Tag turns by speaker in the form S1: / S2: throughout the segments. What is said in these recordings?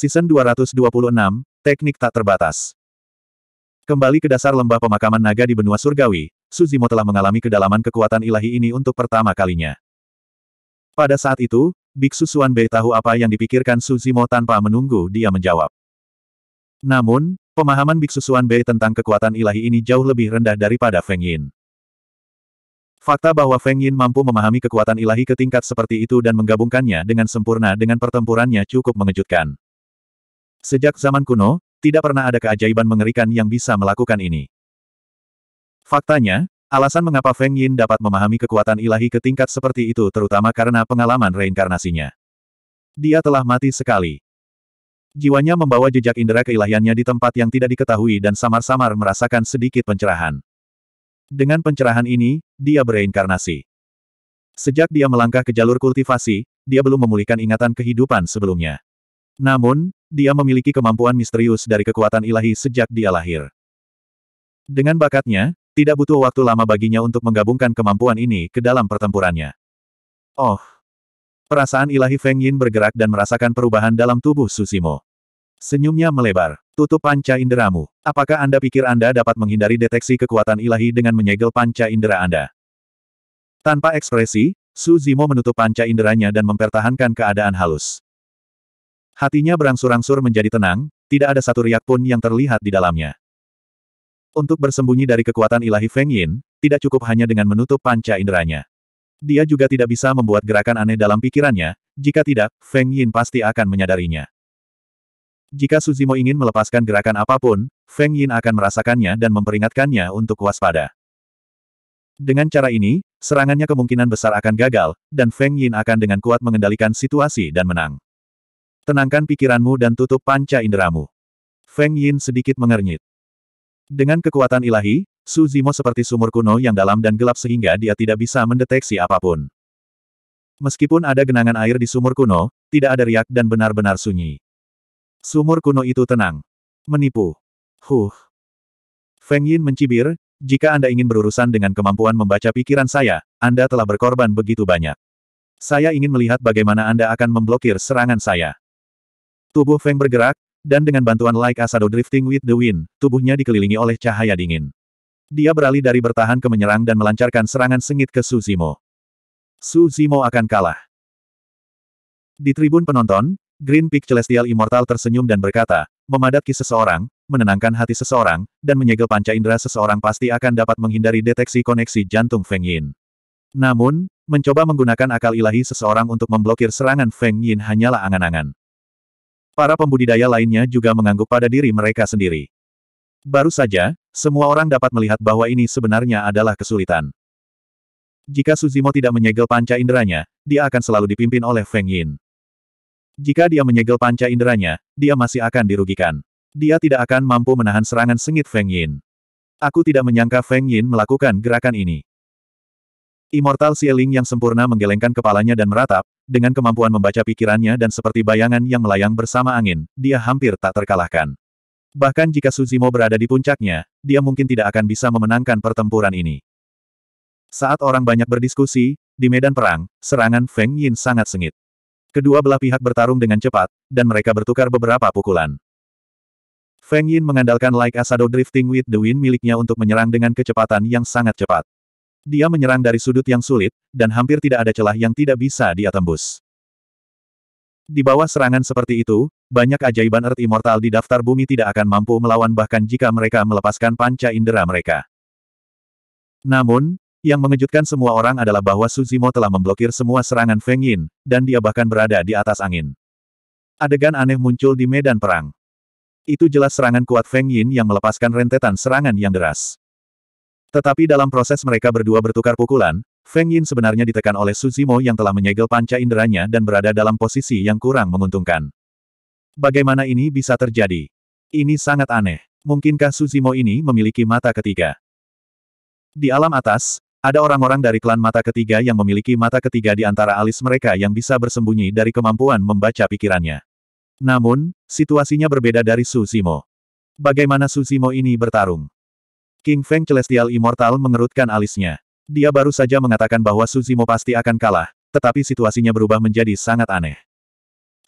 S1: Season 226, Teknik Tak Terbatas. Kembali ke dasar lembah pemakaman naga di benua surgawi, Suzimo telah mengalami kedalaman kekuatan ilahi ini untuk pertama kalinya. Pada saat itu, Biksu Suan Bei tahu apa yang dipikirkan Suzimo tanpa menunggu dia menjawab. Namun, pemahaman Biksu Suan Bei tentang kekuatan ilahi ini jauh lebih rendah daripada Feng Yin. Fakta bahwa Feng Yin mampu memahami kekuatan ilahi ke tingkat seperti itu dan menggabungkannya dengan sempurna dengan pertempurannya cukup mengejutkan. Sejak zaman kuno, tidak pernah ada keajaiban mengerikan yang bisa melakukan ini. Faktanya, alasan mengapa Feng Yin dapat memahami kekuatan ilahi ke tingkat seperti itu terutama karena pengalaman reinkarnasinya. Dia telah mati sekali. Jiwanya membawa jejak indera keilahiannya di tempat yang tidak diketahui dan samar-samar merasakan sedikit pencerahan. Dengan pencerahan ini, dia bereinkarnasi. Sejak dia melangkah ke jalur kultivasi, dia belum memulihkan ingatan kehidupan sebelumnya. Namun, dia memiliki kemampuan misterius dari kekuatan ilahi sejak dia lahir. Dengan bakatnya, tidak butuh waktu lama baginya untuk menggabungkan kemampuan ini ke dalam pertempurannya. Oh! Perasaan ilahi Feng Yin bergerak dan merasakan perubahan dalam tubuh Susimo. Senyumnya melebar. Tutup panca inderamu. Apakah Anda pikir Anda dapat menghindari deteksi kekuatan ilahi dengan menyegel panca indera Anda? Tanpa ekspresi, Suzimo Zimo menutup panca inderanya dan mempertahankan keadaan halus. Hatinya berangsur-angsur menjadi tenang, tidak ada satu riak pun yang terlihat di dalamnya. Untuk bersembunyi dari kekuatan ilahi Feng Yin, tidak cukup hanya dengan menutup panca inderanya. Dia juga tidak bisa membuat gerakan aneh dalam pikirannya, jika tidak, Feng Yin pasti akan menyadarinya. Jika Suzimo ingin melepaskan gerakan apapun, Feng Yin akan merasakannya dan memperingatkannya untuk waspada. Dengan cara ini, serangannya kemungkinan besar akan gagal, dan Feng Yin akan dengan kuat mengendalikan situasi dan menang. Tenangkan pikiranmu dan tutup panca inderamu. Feng Yin sedikit mengernyit. Dengan kekuatan ilahi, Su Zimo seperti sumur kuno yang dalam dan gelap sehingga dia tidak bisa mendeteksi apapun. Meskipun ada genangan air di sumur kuno, tidak ada riak dan benar-benar sunyi. Sumur kuno itu tenang. Menipu. Huh. Feng Yin mencibir, jika Anda ingin berurusan dengan kemampuan membaca pikiran saya, Anda telah berkorban begitu banyak. Saya ingin melihat bagaimana Anda akan memblokir serangan saya. Tubuh Feng bergerak, dan dengan bantuan like Asado drifting with the wind, tubuhnya dikelilingi oleh cahaya dingin. Dia beralih dari bertahan ke menyerang dan melancarkan serangan sengit ke Suzimo. Suzimo akan kalah. Di tribun penonton, Green Peak Celestial Immortal tersenyum dan berkata, memadatki seseorang, menenangkan hati seseorang, dan menyegel panca indera seseorang pasti akan dapat menghindari deteksi koneksi jantung Feng Yin. Namun, mencoba menggunakan akal ilahi seseorang untuk memblokir serangan Feng Yin hanyalah angan-angan. Para pembudidaya lainnya juga mengangguk pada diri mereka sendiri. Baru saja, semua orang dapat melihat bahwa ini sebenarnya adalah kesulitan. Jika Suzimo tidak menyegel panca inderanya, dia akan selalu dipimpin oleh Feng Yin. Jika dia menyegel panca inderanya, dia masih akan dirugikan. Dia tidak akan mampu menahan serangan sengit Feng Yin. Aku tidak menyangka Feng Yin melakukan gerakan ini. Immortal Sieling yang sempurna menggelengkan kepalanya dan meratap, dengan kemampuan membaca pikirannya dan seperti bayangan yang melayang bersama angin, dia hampir tak terkalahkan. Bahkan jika Suzimo berada di puncaknya, dia mungkin tidak akan bisa memenangkan pertempuran ini. Saat orang banyak berdiskusi, di medan perang, serangan Feng Yin sangat sengit. Kedua belah pihak bertarung dengan cepat, dan mereka bertukar beberapa pukulan. Feng Yin mengandalkan like Asado Drifting with the Wind miliknya untuk menyerang dengan kecepatan yang sangat cepat. Dia menyerang dari sudut yang sulit, dan hampir tidak ada celah yang tidak bisa dia tembus. Di bawah serangan seperti itu, banyak ajaiban Earth Immortal di daftar bumi tidak akan mampu melawan bahkan jika mereka melepaskan panca indera mereka. Namun, yang mengejutkan semua orang adalah bahwa Suzimo telah memblokir semua serangan Feng Yin, dan dia bahkan berada di atas angin. Adegan aneh muncul di medan perang. Itu jelas serangan kuat Feng Yin yang melepaskan rentetan serangan yang deras. Tetapi dalam proses mereka berdua bertukar pukulan, Feng Yin sebenarnya ditekan oleh Suzimo yang telah menyegel panca inderanya dan berada dalam posisi yang kurang menguntungkan. Bagaimana ini bisa terjadi? Ini sangat aneh. Mungkinkah Suzimo ini memiliki mata ketiga? Di alam atas, ada orang-orang dari klan mata ketiga yang memiliki mata ketiga di antara alis mereka yang bisa bersembunyi dari kemampuan membaca pikirannya. Namun, situasinya berbeda dari Suzimo. Bagaimana Suzimo ini bertarung? King Feng Celestial Immortal mengerutkan alisnya. Dia baru saja mengatakan bahwa Suzimo pasti akan kalah, tetapi situasinya berubah menjadi sangat aneh.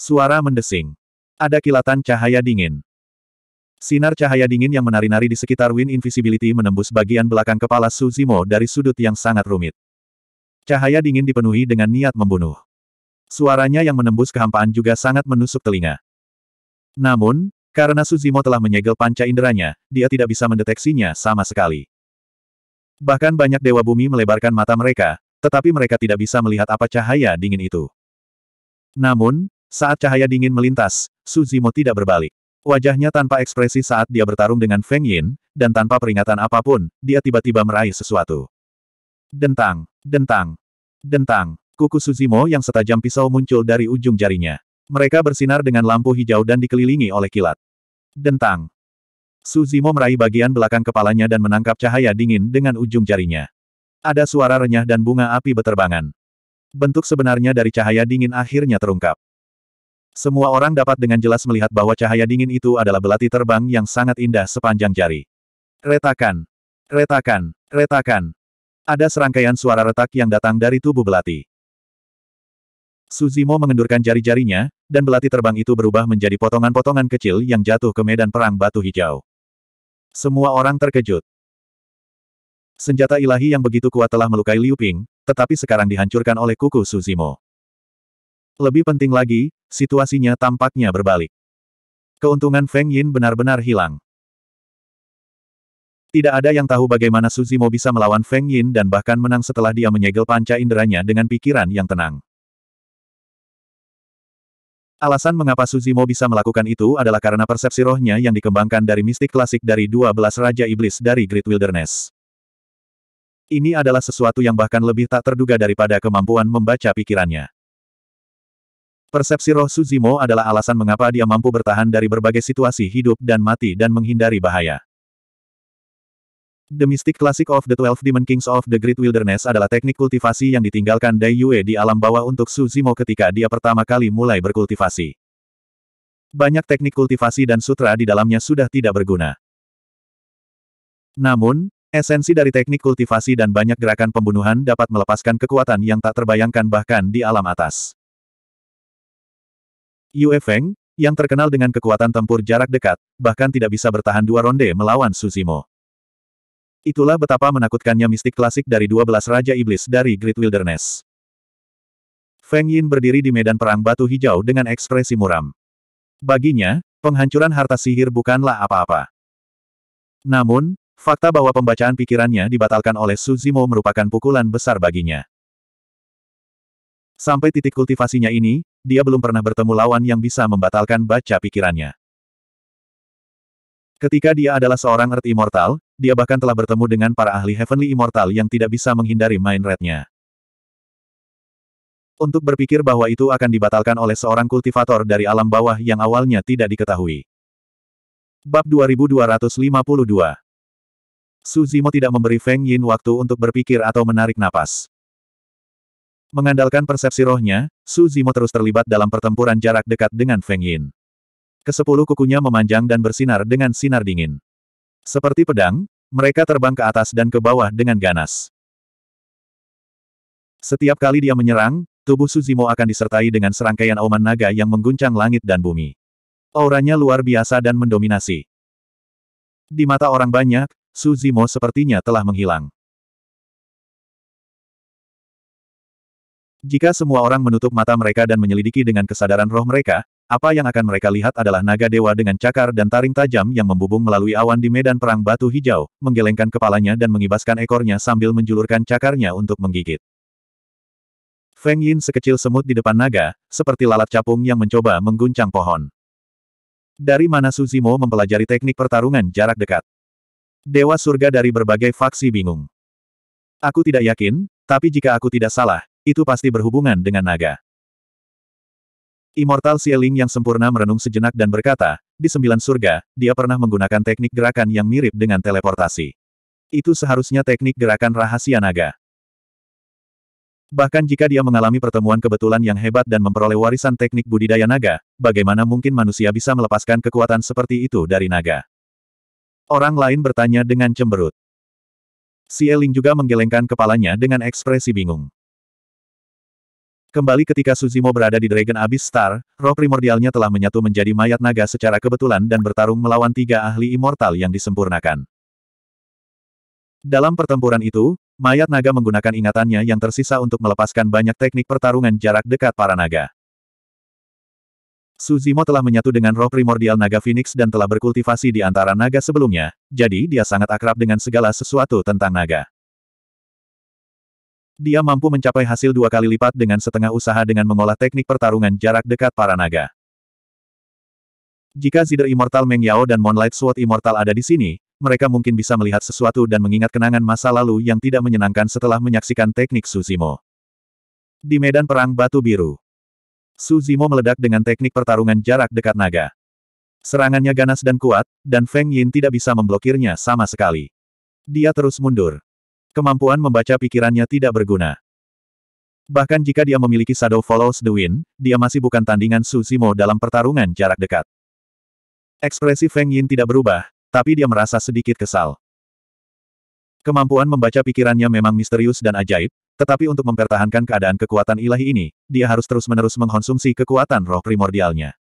S1: Suara mendesing. Ada kilatan cahaya dingin. Sinar cahaya dingin yang menari-nari di sekitar Wind Invisibility menembus bagian belakang kepala Suzimo dari sudut yang sangat rumit. Cahaya dingin dipenuhi dengan niat membunuh. Suaranya yang menembus kehampaan juga sangat menusuk telinga. Namun, karena Suzimo telah menyegel panca inderanya, dia tidak bisa mendeteksinya sama sekali. Bahkan banyak dewa bumi melebarkan mata mereka, tetapi mereka tidak bisa melihat apa cahaya dingin itu. Namun, saat cahaya dingin melintas, Suzimo tidak berbalik. Wajahnya tanpa ekspresi saat dia bertarung dengan Feng Yin, dan tanpa peringatan apapun, dia tiba-tiba meraih sesuatu. Dentang, dentang, dentang, kuku Suzimo yang setajam pisau muncul dari ujung jarinya. Mereka bersinar dengan lampu hijau dan dikelilingi oleh kilat. Dentang. Suzimo meraih bagian belakang kepalanya dan menangkap cahaya dingin dengan ujung jarinya. Ada suara renyah dan bunga api beterbangan. Bentuk sebenarnya dari cahaya dingin akhirnya terungkap. Semua orang dapat dengan jelas melihat bahwa cahaya dingin itu adalah belati terbang yang sangat indah sepanjang jari. Retakan. Retakan. Retakan. Ada serangkaian suara retak yang datang dari tubuh belati. Suzimo mengendurkan jari-jarinya, dan belati terbang itu berubah menjadi potongan-potongan kecil yang jatuh ke medan perang batu hijau. Semua orang terkejut. Senjata ilahi yang begitu kuat telah melukai Liu Ping, tetapi sekarang dihancurkan oleh kuku Suzimo. Lebih penting lagi, situasinya tampaknya berbalik. Keuntungan Feng Yin benar-benar hilang. Tidak ada yang tahu bagaimana Suzimo bisa melawan Feng Yin dan bahkan menang setelah dia menyegel panca inderanya dengan pikiran yang tenang. Alasan mengapa Suzimo bisa melakukan itu adalah karena persepsi rohnya yang dikembangkan dari mistik klasik dari 12 Raja Iblis dari Great Wilderness. Ini adalah sesuatu yang bahkan lebih tak terduga daripada kemampuan membaca pikirannya. Persepsi roh Suzimo adalah alasan mengapa dia mampu bertahan dari berbagai situasi hidup dan mati dan menghindari bahaya. The Mystic Classic of the Twelve Demon Kings of the Great Wilderness adalah teknik kultivasi yang ditinggalkan Dai Yue di alam bawah untuk Su Zimo ketika dia pertama kali mulai berkultivasi. Banyak teknik kultivasi dan sutra di dalamnya sudah tidak berguna. Namun, esensi dari teknik kultivasi dan banyak gerakan pembunuhan dapat melepaskan kekuatan yang tak terbayangkan bahkan di alam atas. Yue Feng, yang terkenal dengan kekuatan tempur jarak dekat, bahkan tidak bisa bertahan dua ronde melawan Suzimo. Itulah betapa menakutkannya mistik klasik dari 12 Raja Iblis dari Great Wilderness. Feng Yin berdiri di medan perang batu hijau dengan ekspresi muram. Baginya, penghancuran harta sihir bukanlah apa-apa. Namun, fakta bahwa pembacaan pikirannya dibatalkan oleh Su Zimo merupakan pukulan besar baginya. Sampai titik kultivasinya ini, dia belum pernah bertemu lawan yang bisa membatalkan baca pikirannya. Ketika dia adalah seorang Earth Immortal, dia bahkan telah bertemu dengan para ahli Heavenly Immortal yang tidak bisa menghindari main rate Untuk berpikir bahwa itu akan dibatalkan oleh seorang kultivator dari alam bawah yang awalnya tidak diketahui. Bab 2252 Su Zimo tidak memberi Feng Yin waktu untuk berpikir atau menarik napas. Mengandalkan persepsi rohnya, Su Zimo terus terlibat dalam pertempuran jarak dekat dengan Feng Yin. Kesepuluh kukunya memanjang dan bersinar dengan sinar dingin. Seperti pedang, mereka terbang ke atas dan ke bawah dengan ganas. Setiap kali dia menyerang, tubuh Suzimo akan disertai dengan serangkaian auman naga yang mengguncang langit dan bumi. Auranya luar biasa dan mendominasi. Di mata orang banyak, Suzimo sepertinya telah menghilang. Jika semua orang menutup mata mereka dan menyelidiki dengan kesadaran roh mereka, apa yang akan mereka lihat adalah naga dewa dengan cakar dan taring tajam yang membubung melalui awan di medan perang batu hijau, menggelengkan kepalanya dan mengibaskan ekornya sambil menjulurkan cakarnya untuk menggigit. Feng Yin sekecil semut di depan naga, seperti lalat capung yang mencoba mengguncang pohon. Dari mana Suzimo mempelajari teknik pertarungan jarak dekat? Dewa surga dari berbagai faksi bingung. Aku tidak yakin, tapi jika aku tidak salah, itu pasti berhubungan dengan naga. Immortal Sieling yang sempurna merenung sejenak dan berkata, di sembilan surga, dia pernah menggunakan teknik gerakan yang mirip dengan teleportasi. Itu seharusnya teknik gerakan rahasia naga. Bahkan jika dia mengalami pertemuan kebetulan yang hebat dan memperoleh warisan teknik budidaya naga, bagaimana mungkin manusia bisa melepaskan kekuatan seperti itu dari naga? Orang lain bertanya dengan cemberut. Sieling juga menggelengkan kepalanya dengan ekspresi bingung. Kembali ketika Suzimo berada di Dragon Abyss Star, roh primordialnya telah menyatu menjadi mayat naga secara kebetulan dan bertarung melawan tiga ahli immortal yang disempurnakan. Dalam pertempuran itu, mayat naga menggunakan ingatannya yang tersisa untuk melepaskan banyak teknik pertarungan jarak dekat para naga. Suzimo telah menyatu dengan roh primordial naga Phoenix dan telah berkultivasi di antara naga sebelumnya, jadi dia sangat akrab dengan segala sesuatu tentang naga. Dia mampu mencapai hasil dua kali lipat dengan setengah usaha dengan mengolah teknik pertarungan jarak dekat para naga. Jika Zider Immortal Meng Yao dan Moonlight Sword Immortal ada di sini, mereka mungkin bisa melihat sesuatu dan mengingat kenangan masa lalu yang tidak menyenangkan setelah menyaksikan teknik Suzimo. Di medan perang batu biru, Suzimo meledak dengan teknik pertarungan jarak dekat naga. Serangannya ganas dan kuat, dan Feng Yin tidak bisa memblokirnya sama sekali. Dia terus mundur. Kemampuan membaca pikirannya tidak berguna. Bahkan jika dia memiliki Shadow Follows the Wind, dia masih bukan tandingan Su Zimo dalam pertarungan jarak dekat. Ekspresi Feng Yin tidak berubah, tapi dia merasa sedikit kesal. Kemampuan membaca pikirannya memang misterius dan ajaib, tetapi untuk mempertahankan keadaan kekuatan ilahi ini, dia harus terus-menerus mengkonsumsi kekuatan roh primordialnya.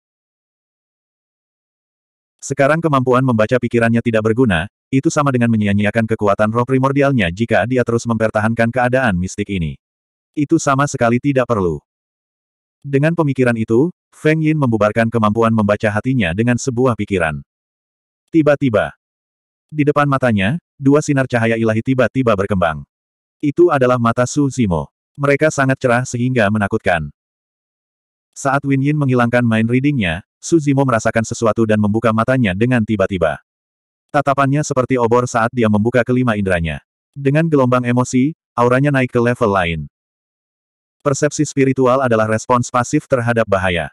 S1: Sekarang kemampuan membaca pikirannya tidak berguna, itu sama dengan menyia-nyiakan kekuatan roh primordialnya jika dia terus mempertahankan keadaan mistik ini. Itu sama sekali tidak perlu. Dengan pemikiran itu, Feng Yin membubarkan kemampuan membaca hatinya dengan sebuah pikiran. Tiba-tiba, di depan matanya, dua sinar cahaya ilahi tiba-tiba berkembang. Itu adalah mata Su Zimo. Mereka sangat cerah sehingga menakutkan. Saat Win Yin menghilangkan mind readingnya, Su Zimo merasakan sesuatu dan membuka matanya dengan tiba-tiba. Tatapannya seperti obor saat dia membuka kelima indranya. Dengan gelombang emosi, auranya naik ke level lain. Persepsi spiritual adalah respons pasif terhadap bahaya.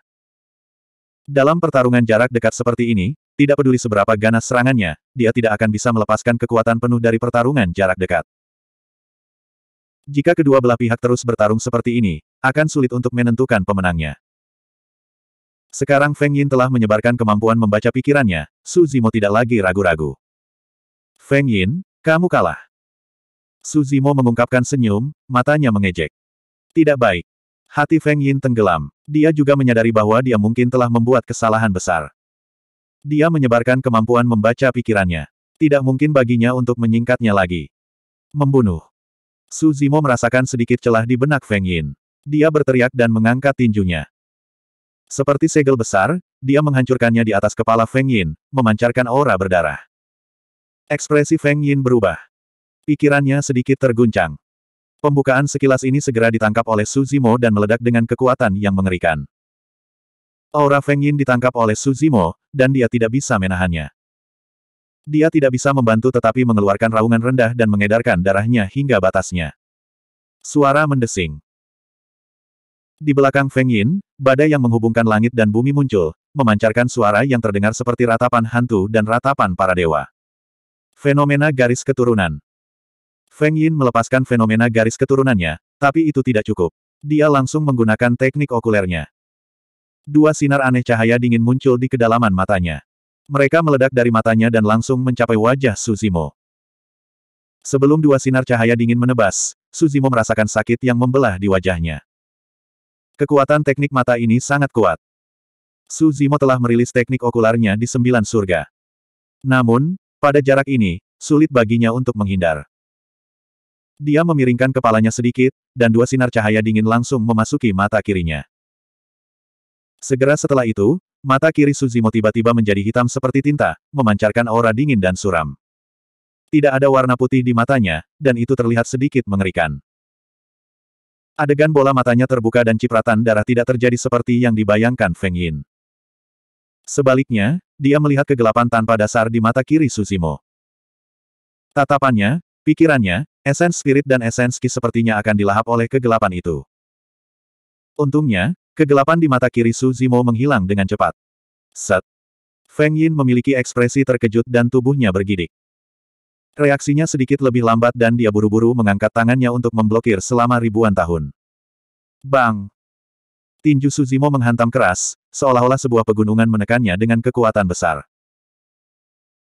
S1: Dalam pertarungan jarak dekat seperti ini, tidak peduli seberapa ganas serangannya, dia tidak akan bisa melepaskan kekuatan penuh dari pertarungan jarak dekat. Jika kedua belah pihak terus bertarung seperti ini, akan sulit untuk menentukan pemenangnya. Sekarang Feng Yin telah menyebarkan kemampuan membaca pikirannya, Su Zimo tidak lagi ragu-ragu. Feng Yin, kamu kalah. Su Zimo mengungkapkan senyum, matanya mengejek. Tidak baik. Hati Feng Yin tenggelam. Dia juga menyadari bahwa dia mungkin telah membuat kesalahan besar. Dia menyebarkan kemampuan membaca pikirannya. Tidak mungkin baginya untuk menyingkatnya lagi. Membunuh. Su Zimo merasakan sedikit celah di benak Feng Yin. Dia berteriak dan mengangkat tinjunya. Seperti segel besar, dia menghancurkannya di atas kepala Feng Yin, memancarkan aura berdarah. Ekspresi Feng Yin berubah. Pikirannya sedikit terguncang. Pembukaan sekilas ini segera ditangkap oleh Suzimo dan meledak dengan kekuatan yang mengerikan. Aura Feng Yin ditangkap oleh Suzimo, dan dia tidak bisa menahannya. Dia tidak bisa membantu tetapi mengeluarkan raungan rendah dan mengedarkan darahnya hingga batasnya. Suara mendesing. Di belakang Feng Yin, badai yang menghubungkan langit dan bumi muncul, memancarkan suara yang terdengar seperti ratapan hantu dan ratapan para dewa. Fenomena garis keturunan Feng Yin melepaskan fenomena garis keturunannya, tapi itu tidak cukup. Dia langsung menggunakan teknik okulernya. Dua sinar aneh cahaya dingin muncul di kedalaman matanya. Mereka meledak dari matanya dan langsung mencapai wajah Suzimo. Sebelum dua sinar cahaya dingin menebas, Suzimo merasakan sakit yang membelah di wajahnya. Kekuatan teknik mata ini sangat kuat. Su Zimo telah merilis teknik okularnya di sembilan surga. Namun, pada jarak ini, sulit baginya untuk menghindar. Dia memiringkan kepalanya sedikit, dan dua sinar cahaya dingin langsung memasuki mata kirinya. Segera setelah itu, mata kiri Suzimo tiba-tiba menjadi hitam seperti tinta, memancarkan aura dingin dan suram. Tidak ada warna putih di matanya, dan itu terlihat sedikit mengerikan. Adegan bola matanya terbuka dan cipratan darah tidak terjadi seperti yang dibayangkan Feng Yin. Sebaliknya, dia melihat kegelapan tanpa dasar di mata kiri Suzimo. Tatapannya, pikirannya, esens spirit dan esens ki sepertinya akan dilahap oleh kegelapan itu. Untungnya, kegelapan di mata kiri Suzimo menghilang dengan cepat. Set. Feng Yin memiliki ekspresi terkejut dan tubuhnya bergidik. Reaksinya sedikit lebih lambat dan dia buru-buru mengangkat tangannya untuk memblokir selama ribuan tahun. Bang! Tinju Suzimo menghantam keras, seolah-olah sebuah pegunungan menekannya dengan kekuatan besar.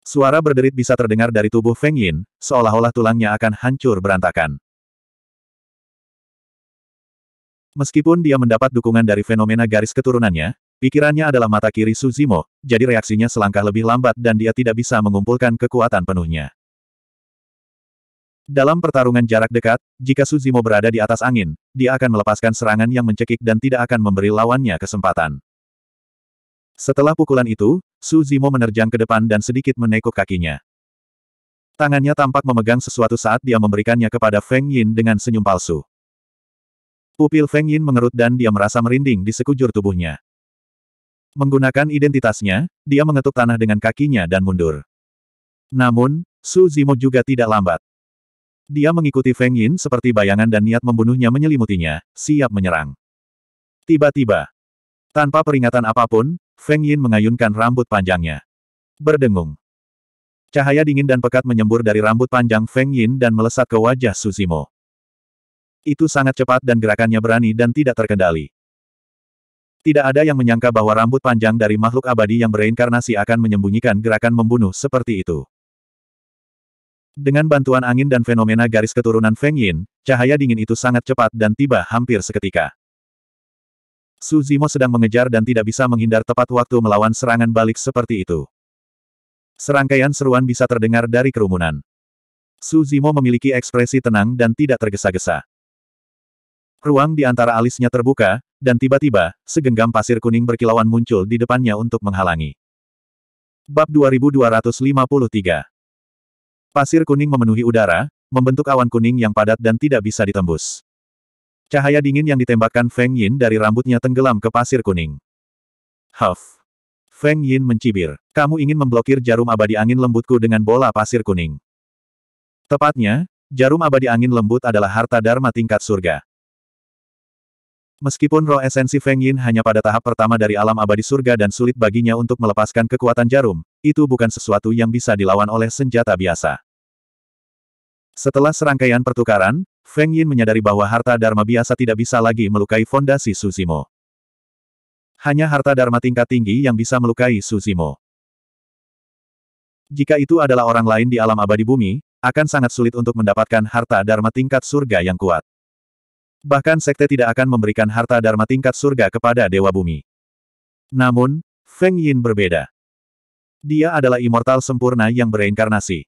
S1: Suara berderit bisa terdengar dari tubuh Feng Yin, seolah-olah tulangnya akan hancur berantakan. Meskipun dia mendapat dukungan dari fenomena garis keturunannya, pikirannya adalah mata kiri Suzimo, jadi reaksinya selangkah lebih lambat dan dia tidak bisa mengumpulkan kekuatan penuhnya. Dalam pertarungan jarak dekat, jika Suzimo berada di atas angin, dia akan melepaskan serangan yang mencekik dan tidak akan memberi lawannya kesempatan. Setelah pukulan itu, Suzimo menerjang ke depan dan sedikit menekuk kakinya. Tangannya tampak memegang sesuatu saat dia memberikannya kepada Feng Yin dengan senyum palsu. Pupil Feng Yin mengerut dan dia merasa merinding di sekujur tubuhnya. Menggunakan identitasnya, dia mengetuk tanah dengan kakinya dan mundur. Namun, Su Zimo juga tidak lambat. Dia mengikuti Feng Yin seperti bayangan dan niat membunuhnya menyelimutinya, siap menyerang. Tiba-tiba, tanpa peringatan apapun, Feng Yin mengayunkan rambut panjangnya. Berdengung. Cahaya dingin dan pekat menyembur dari rambut panjang Feng Yin dan melesat ke wajah Susimo. Itu sangat cepat dan gerakannya berani dan tidak terkendali. Tidak ada yang menyangka bahwa rambut panjang dari makhluk abadi yang bereinkarnasi akan menyembunyikan gerakan membunuh seperti itu. Dengan bantuan angin dan fenomena garis keturunan Feng Yin, cahaya dingin itu sangat cepat dan tiba hampir seketika. Su Zimo sedang mengejar dan tidak bisa menghindar tepat waktu melawan serangan balik seperti itu. Serangkaian seruan bisa terdengar dari kerumunan. Su Zimo memiliki ekspresi tenang dan tidak tergesa-gesa. Ruang di antara alisnya terbuka, dan tiba-tiba, segenggam pasir kuning berkilauan muncul di depannya untuk menghalangi. Bab 2253 Pasir kuning memenuhi udara, membentuk awan kuning yang padat dan tidak bisa ditembus. Cahaya dingin yang ditembakkan Feng Yin dari rambutnya tenggelam ke pasir kuning. Huff. Feng Yin mencibir. Kamu ingin memblokir jarum abadi angin lembutku dengan bola pasir kuning. Tepatnya, jarum abadi angin lembut adalah harta dharma tingkat surga. Meskipun roh esensi Feng Yin hanya pada tahap pertama dari alam abadi surga dan sulit baginya untuk melepaskan kekuatan jarum, itu bukan sesuatu yang bisa dilawan oleh senjata biasa. Setelah serangkaian pertukaran, Feng Yin menyadari bahwa harta dharma biasa tidak bisa lagi melukai fondasi Suzimo. Hanya harta dharma tingkat tinggi yang bisa melukai Suzimo. Jika itu adalah orang lain di alam abadi bumi, akan sangat sulit untuk mendapatkan harta dharma tingkat surga yang kuat. Bahkan sekte tidak akan memberikan harta dharma tingkat surga kepada Dewa Bumi. Namun, Feng Yin berbeda. Dia adalah immortal sempurna yang bereinkarnasi.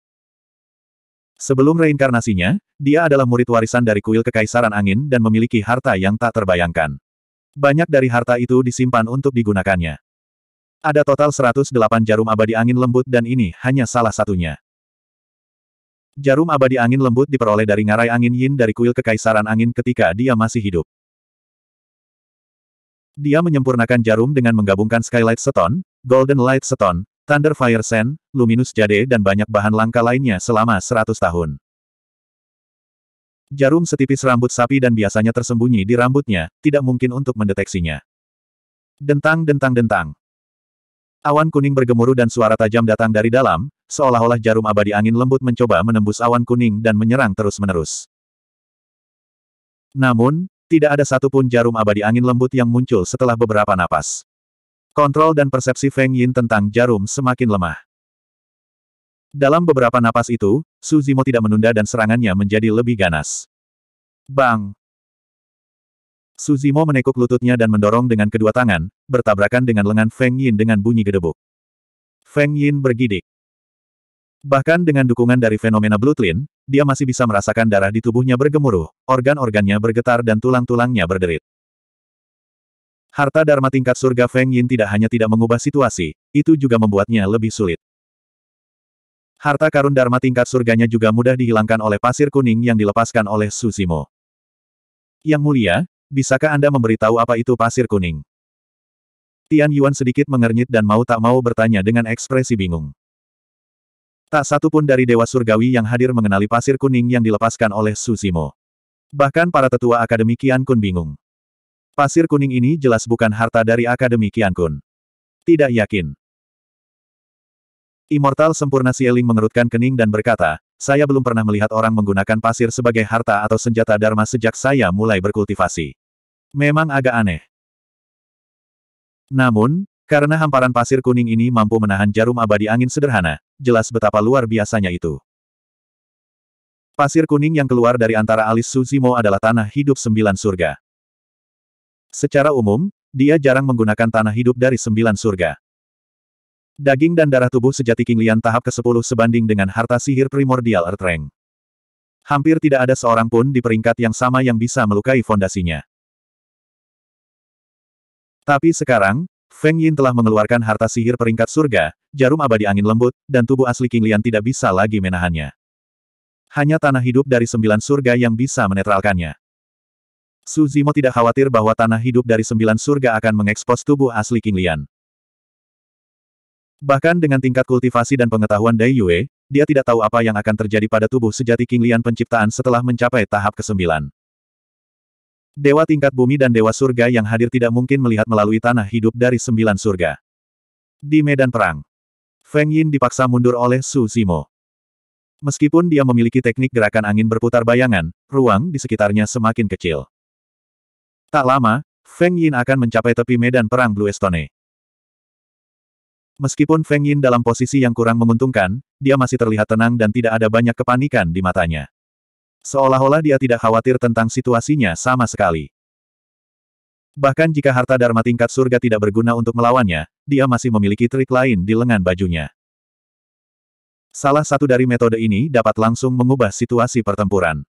S1: Sebelum reinkarnasinya, dia adalah murid warisan dari kuil Kekaisaran Angin dan memiliki harta yang tak terbayangkan. Banyak dari harta itu disimpan untuk digunakannya. Ada total 108 jarum abadi angin lembut dan ini hanya salah satunya. Jarum abadi angin lembut diperoleh dari ngarai angin yin dari kuil kekaisaran angin ketika dia masih hidup. Dia menyempurnakan jarum dengan menggabungkan Skylight Stone, Golden Light Stone, Thunder Fire Sand, Luminous Jade dan banyak bahan langka lainnya selama 100 tahun. Jarum setipis rambut sapi dan biasanya tersembunyi di rambutnya, tidak mungkin untuk mendeteksinya. Dentang-dentang-dentang. Awan kuning bergemuruh dan suara tajam datang dari dalam, seolah-olah jarum abadi angin lembut mencoba menembus awan kuning dan menyerang terus-menerus. Namun, tidak ada satupun jarum abadi angin lembut yang muncul setelah beberapa napas. Kontrol dan persepsi Feng Yin tentang jarum semakin lemah. Dalam beberapa napas itu, Su Zimo tidak menunda dan serangannya menjadi lebih ganas. Bang! Su Zimo menekuk lututnya dan mendorong dengan kedua tangan, bertabrakan dengan lengan Feng Yin dengan bunyi gedebuk. Feng Yin bergidik. Bahkan dengan dukungan dari fenomena Blutlin, dia masih bisa merasakan darah di tubuhnya bergemuruh, organ-organnya bergetar dan tulang-tulangnya berderit. Harta Dharma tingkat surga Feng Yin tidak hanya tidak mengubah situasi, itu juga membuatnya lebih sulit. Harta karun Dharma tingkat surganya juga mudah dihilangkan oleh pasir kuning yang dilepaskan oleh Susimo. Yang mulia, bisakah Anda memberitahu apa itu pasir kuning? Tian Yuan sedikit mengernyit dan mau tak mau bertanya dengan ekspresi bingung. Tak satu pun dari Dewa Surgawi yang hadir mengenali pasir kuning yang dilepaskan oleh Suzimo. Bahkan para tetua Akademi Kian Kun bingung. Pasir kuning ini jelas bukan harta dari Akademi Kian Kun. Tidak yakin. Immortal sempurna Sieling mengerutkan kening dan berkata, saya belum pernah melihat orang menggunakan pasir sebagai harta atau senjata dharma sejak saya mulai berkultivasi. Memang agak aneh. Namun, karena hamparan pasir kuning ini mampu menahan jarum abadi angin sederhana, jelas betapa luar biasanya itu. Pasir kuning yang keluar dari antara alis Suzimo adalah tanah hidup sembilan surga. Secara umum, dia jarang menggunakan tanah hidup dari sembilan surga. Daging dan darah tubuh sejati King Lian tahap ke-10 sebanding dengan harta sihir primordial Earth Hampir tidak ada seorang pun di peringkat yang sama yang bisa melukai fondasinya. Tapi sekarang, Feng Yin telah mengeluarkan harta sihir peringkat surga, jarum abadi angin lembut, dan tubuh asli King Lian tidak bisa lagi menahannya. Hanya tanah hidup dari sembilan surga yang bisa menetralkannya. Su Zimo tidak khawatir bahwa tanah hidup dari sembilan surga akan mengekspos tubuh asli King Lian. Bahkan dengan tingkat kultivasi dan pengetahuan Dai Yue, dia tidak tahu apa yang akan terjadi pada tubuh sejati King Lian penciptaan setelah mencapai tahap ke-9. Dewa tingkat bumi dan dewa surga yang hadir tidak mungkin melihat melalui tanah hidup dari sembilan surga. Di medan perang, Feng Yin dipaksa mundur oleh Su Zimo. Meskipun dia memiliki teknik gerakan angin berputar bayangan, ruang di sekitarnya semakin kecil. Tak lama, Feng Yin akan mencapai tepi medan perang Blue Estone. Meskipun Feng Yin dalam posisi yang kurang menguntungkan, dia masih terlihat tenang dan tidak ada banyak kepanikan di matanya. Seolah-olah dia tidak khawatir tentang situasinya sama sekali. Bahkan jika harta Dharma tingkat surga tidak berguna untuk melawannya, dia masih memiliki trik lain di lengan bajunya. Salah satu dari metode ini dapat langsung mengubah situasi pertempuran.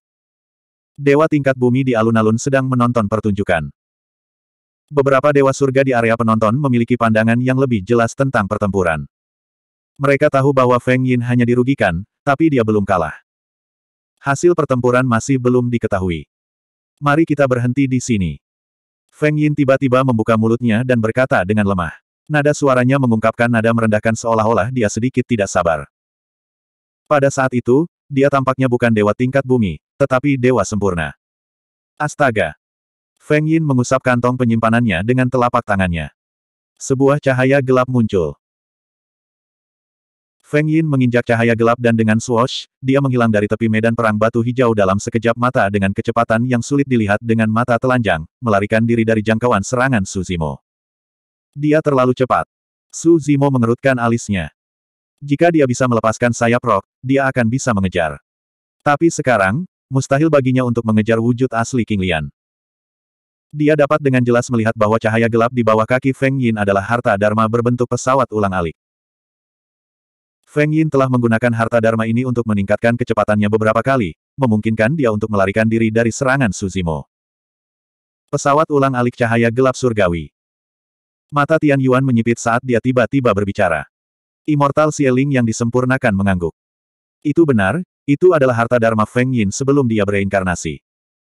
S1: Dewa tingkat bumi di alun-alun sedang menonton pertunjukan. Beberapa dewa surga di area penonton memiliki pandangan yang lebih jelas tentang pertempuran. Mereka tahu bahwa Feng Yin hanya dirugikan, tapi dia belum kalah. Hasil pertempuran masih belum diketahui. Mari kita berhenti di sini. Feng Yin tiba-tiba membuka mulutnya dan berkata dengan lemah. Nada suaranya mengungkapkan nada merendahkan seolah-olah dia sedikit tidak sabar. Pada saat itu, dia tampaknya bukan dewa tingkat bumi, tetapi dewa sempurna. Astaga! Feng Yin mengusap kantong penyimpanannya dengan telapak tangannya. Sebuah cahaya gelap muncul. Feng Yin menginjak cahaya gelap dan dengan swash, dia menghilang dari tepi medan perang batu hijau dalam sekejap mata dengan kecepatan yang sulit dilihat dengan mata telanjang, melarikan diri dari jangkauan serangan Su Zimo. Dia terlalu cepat. Su Zimo mengerutkan alisnya. Jika dia bisa melepaskan sayap rok, dia akan bisa mengejar. Tapi sekarang, mustahil baginya untuk mengejar wujud asli King Lian. Dia dapat dengan jelas melihat bahwa cahaya gelap di bawah kaki Feng Yin adalah harta Dharma berbentuk pesawat ulang alik. Feng Yin telah menggunakan harta Dharma ini untuk meningkatkan kecepatannya beberapa kali, memungkinkan dia untuk melarikan diri dari serangan Suzimo. Pesawat ulang-alik cahaya gelap surgawi. Mata Tian Yuan menyipit saat dia tiba-tiba berbicara. Immortal Sieling yang disempurnakan mengangguk. Itu benar, itu adalah harta Dharma Feng Yin sebelum dia bereinkarnasi.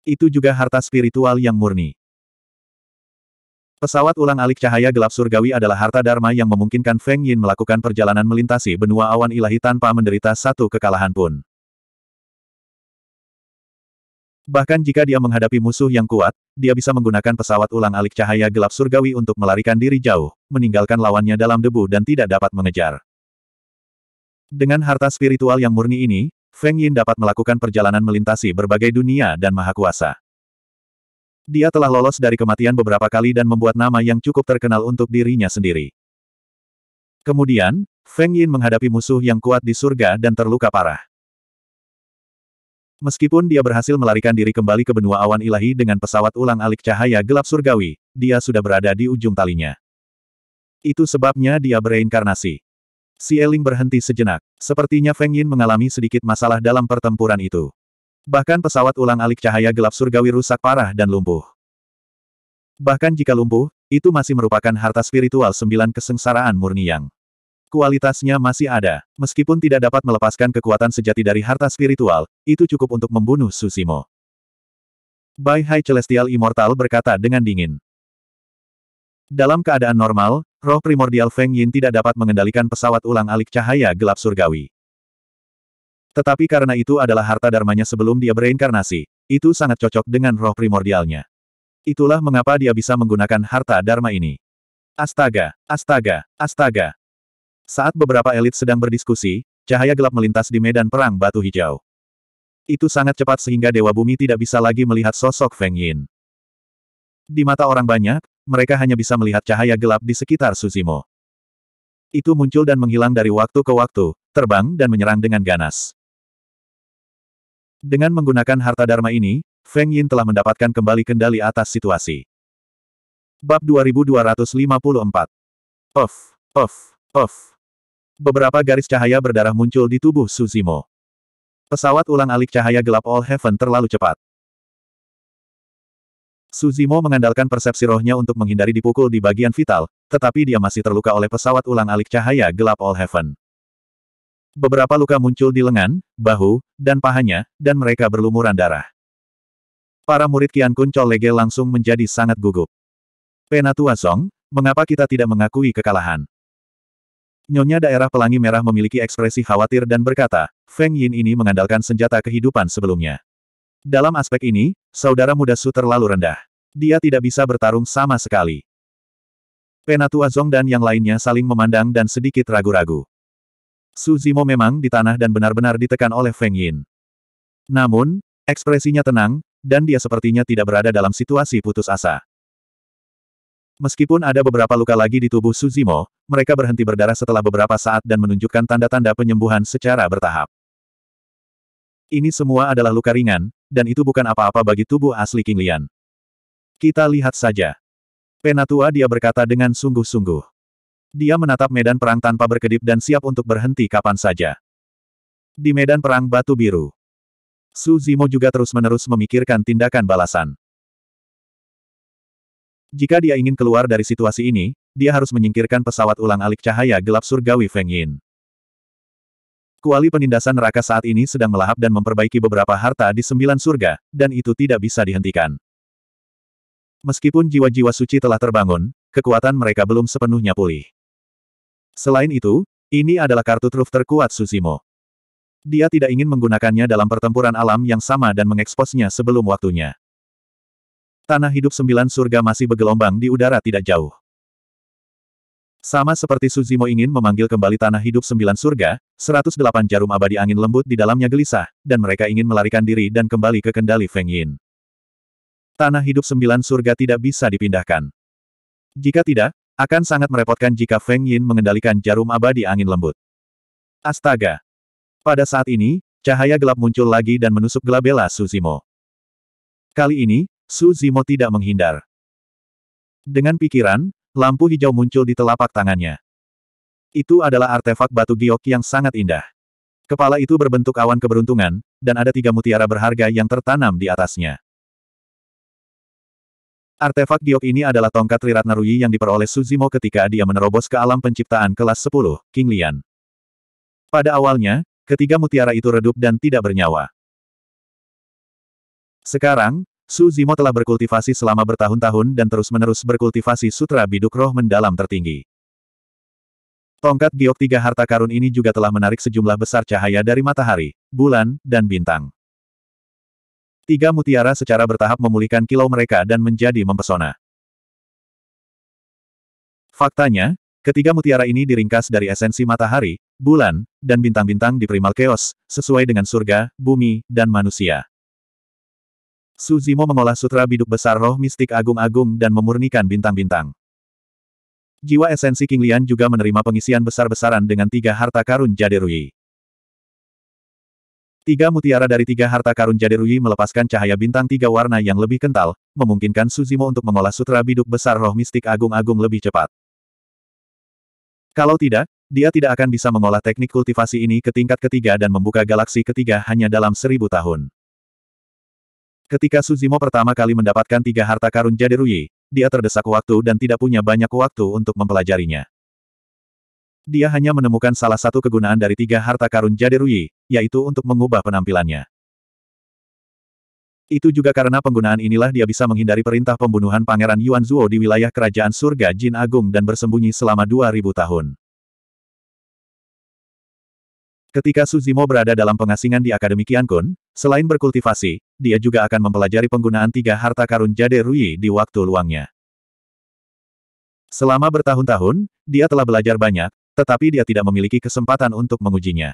S1: Itu juga harta spiritual yang murni. Pesawat ulang-alik cahaya gelap surgawi adalah harta dharma yang memungkinkan Feng Yin melakukan perjalanan melintasi benua awan ilahi tanpa menderita satu kekalahan pun. Bahkan jika dia menghadapi musuh yang kuat, dia bisa menggunakan pesawat ulang-alik cahaya gelap surgawi untuk melarikan diri jauh, meninggalkan lawannya dalam debu dan tidak dapat mengejar. Dengan harta spiritual yang murni ini, Feng Yin dapat melakukan perjalanan melintasi berbagai dunia dan maha kuasa. Dia telah lolos dari kematian beberapa kali dan membuat nama yang cukup terkenal untuk dirinya sendiri. Kemudian, Feng Yin menghadapi musuh yang kuat di surga dan terluka parah. Meskipun dia berhasil melarikan diri kembali ke benua awan ilahi dengan pesawat ulang-alik cahaya gelap surgawi, dia sudah berada di ujung talinya. Itu sebabnya dia bereinkarnasi. Si Eling berhenti sejenak. Sepertinya Feng Yin mengalami sedikit masalah dalam pertempuran itu. Bahkan pesawat ulang-alik cahaya gelap surgawi rusak parah dan lumpuh. Bahkan jika lumpuh, itu masih merupakan harta spiritual sembilan kesengsaraan murni yang kualitasnya masih ada. Meskipun tidak dapat melepaskan kekuatan sejati dari harta spiritual, itu cukup untuk membunuh Susimo. Bai Hai Celestial Immortal berkata dengan dingin. Dalam keadaan normal, roh primordial Feng Yin tidak dapat mengendalikan pesawat ulang-alik cahaya gelap surgawi. Tetapi karena itu adalah harta dharmanya sebelum dia bereinkarnasi, itu sangat cocok dengan roh primordialnya. Itulah mengapa dia bisa menggunakan harta dharma ini. Astaga, astaga, astaga. Saat beberapa elit sedang berdiskusi, cahaya gelap melintas di medan perang batu hijau. Itu sangat cepat sehingga Dewa Bumi tidak bisa lagi melihat sosok Feng Yin. Di mata orang banyak, mereka hanya bisa melihat cahaya gelap di sekitar Suzimo. Itu muncul dan menghilang dari waktu ke waktu, terbang dan menyerang dengan ganas. Dengan menggunakan harta dharma ini, Feng Yin telah mendapatkan kembali kendali atas situasi. Bab 2254 Off, off, off. Beberapa garis cahaya berdarah muncul di tubuh Suzimo. Pesawat ulang-alik cahaya gelap All Heaven terlalu cepat. Suzimo mengandalkan persepsi rohnya untuk menghindari dipukul di bagian vital, tetapi dia masih terluka oleh pesawat ulang-alik cahaya gelap All Heaven. Beberapa luka muncul di lengan, bahu, dan pahanya, dan mereka berlumuran darah. Para murid Qian Kun Lege langsung menjadi sangat gugup. Penatua Song, mengapa kita tidak mengakui kekalahan? Nyonya daerah pelangi merah memiliki ekspresi khawatir dan berkata, Feng Yin ini mengandalkan senjata kehidupan sebelumnya. Dalam aspek ini, saudara muda Su terlalu rendah. Dia tidak bisa bertarung sama sekali. Penatua Zong dan yang lainnya saling memandang dan sedikit ragu-ragu. Su Zimo memang di tanah dan benar-benar ditekan oleh Feng Yin. Namun, ekspresinya tenang, dan dia sepertinya tidak berada dalam situasi putus asa. Meskipun ada beberapa luka lagi di tubuh Su Zimo, mereka berhenti berdarah setelah beberapa saat dan menunjukkan tanda-tanda penyembuhan secara bertahap. Ini semua adalah luka ringan, dan itu bukan apa-apa bagi tubuh asli King Lian. Kita lihat saja. Penatua dia berkata dengan sungguh-sungguh. Dia menatap medan perang tanpa berkedip dan siap untuk berhenti kapan saja. Di medan perang batu biru, Su Zimo juga terus-menerus memikirkan tindakan balasan. Jika dia ingin keluar dari situasi ini, dia harus menyingkirkan pesawat ulang-alik cahaya gelap surgawi Feng Yin. Kuali penindasan neraka saat ini sedang melahap dan memperbaiki beberapa harta di sembilan surga, dan itu tidak bisa dihentikan. Meskipun jiwa-jiwa suci telah terbangun, kekuatan mereka belum sepenuhnya pulih. Selain itu, ini adalah kartu truf terkuat Susimo. Dia tidak ingin menggunakannya dalam pertempuran alam yang sama dan mengeksposnya sebelum waktunya. Tanah hidup sembilan surga masih bergelombang di udara tidak jauh. Sama seperti Suzimo ingin memanggil kembali tanah hidup sembilan surga, 108 jarum abadi angin lembut di dalamnya gelisah, dan mereka ingin melarikan diri dan kembali ke kendali Feng Yin. Tanah hidup sembilan surga tidak bisa dipindahkan. Jika tidak, akan sangat merepotkan jika Feng Yin mengendalikan jarum abadi angin lembut. Astaga! Pada saat ini, cahaya gelap muncul lagi dan menusuk gelabela Suzimo. Kali ini, Suzimo tidak menghindar. Dengan pikiran, lampu hijau muncul di telapak tangannya. Itu adalah artefak batu giok yang sangat indah. Kepala itu berbentuk awan keberuntungan, dan ada tiga mutiara berharga yang tertanam di atasnya. Artefak giok ini adalah tongkat Triratna Narui yang diperoleh Suzimo ketika dia menerobos ke alam penciptaan kelas 10, King Lian. Pada awalnya, ketiga mutiara itu redup dan tidak bernyawa. Sekarang, Suzimo telah berkultivasi selama bertahun-tahun dan terus-menerus berkultivasi sutra biduk roh mendalam tertinggi. Tongkat giok tiga harta karun ini juga telah menarik sejumlah besar cahaya dari matahari, bulan, dan bintang. Tiga mutiara secara bertahap memulihkan kilau mereka dan menjadi mempesona. Faktanya, ketiga mutiara ini diringkas dari esensi matahari, bulan, dan bintang-bintang di primal chaos, sesuai dengan surga, bumi, dan manusia. Suzimo mengolah sutra biduk besar roh mistik agung-agung dan memurnikan bintang-bintang. Jiwa esensi King Lian juga menerima pengisian besar-besaran dengan tiga harta karun Jaderui. Tiga mutiara dari tiga harta karun Rui melepaskan cahaya bintang tiga warna yang lebih kental, memungkinkan Suzimo untuk mengolah sutra biduk besar roh mistik agung-agung lebih cepat. Kalau tidak, dia tidak akan bisa mengolah teknik kultivasi ini ke tingkat ketiga dan membuka galaksi ketiga hanya dalam seribu tahun. Ketika Suzimo pertama kali mendapatkan tiga harta karun Rui, dia terdesak waktu dan tidak punya banyak waktu untuk mempelajarinya. Dia hanya menemukan salah satu kegunaan dari tiga harta karun Jade Rui, yaitu untuk mengubah penampilannya. Itu juga karena penggunaan inilah dia bisa menghindari perintah pembunuhan Pangeran Yuan Zuo di wilayah Kerajaan Surga Jin Agung dan bersembunyi selama 2000 tahun. Ketika Suzimo berada dalam pengasingan di Akademi Qiankun, selain berkultivasi, dia juga akan mempelajari penggunaan tiga harta karun Jade Rui di waktu luangnya. Selama bertahun-tahun, dia telah belajar banyak, tetapi dia tidak memiliki kesempatan untuk mengujinya.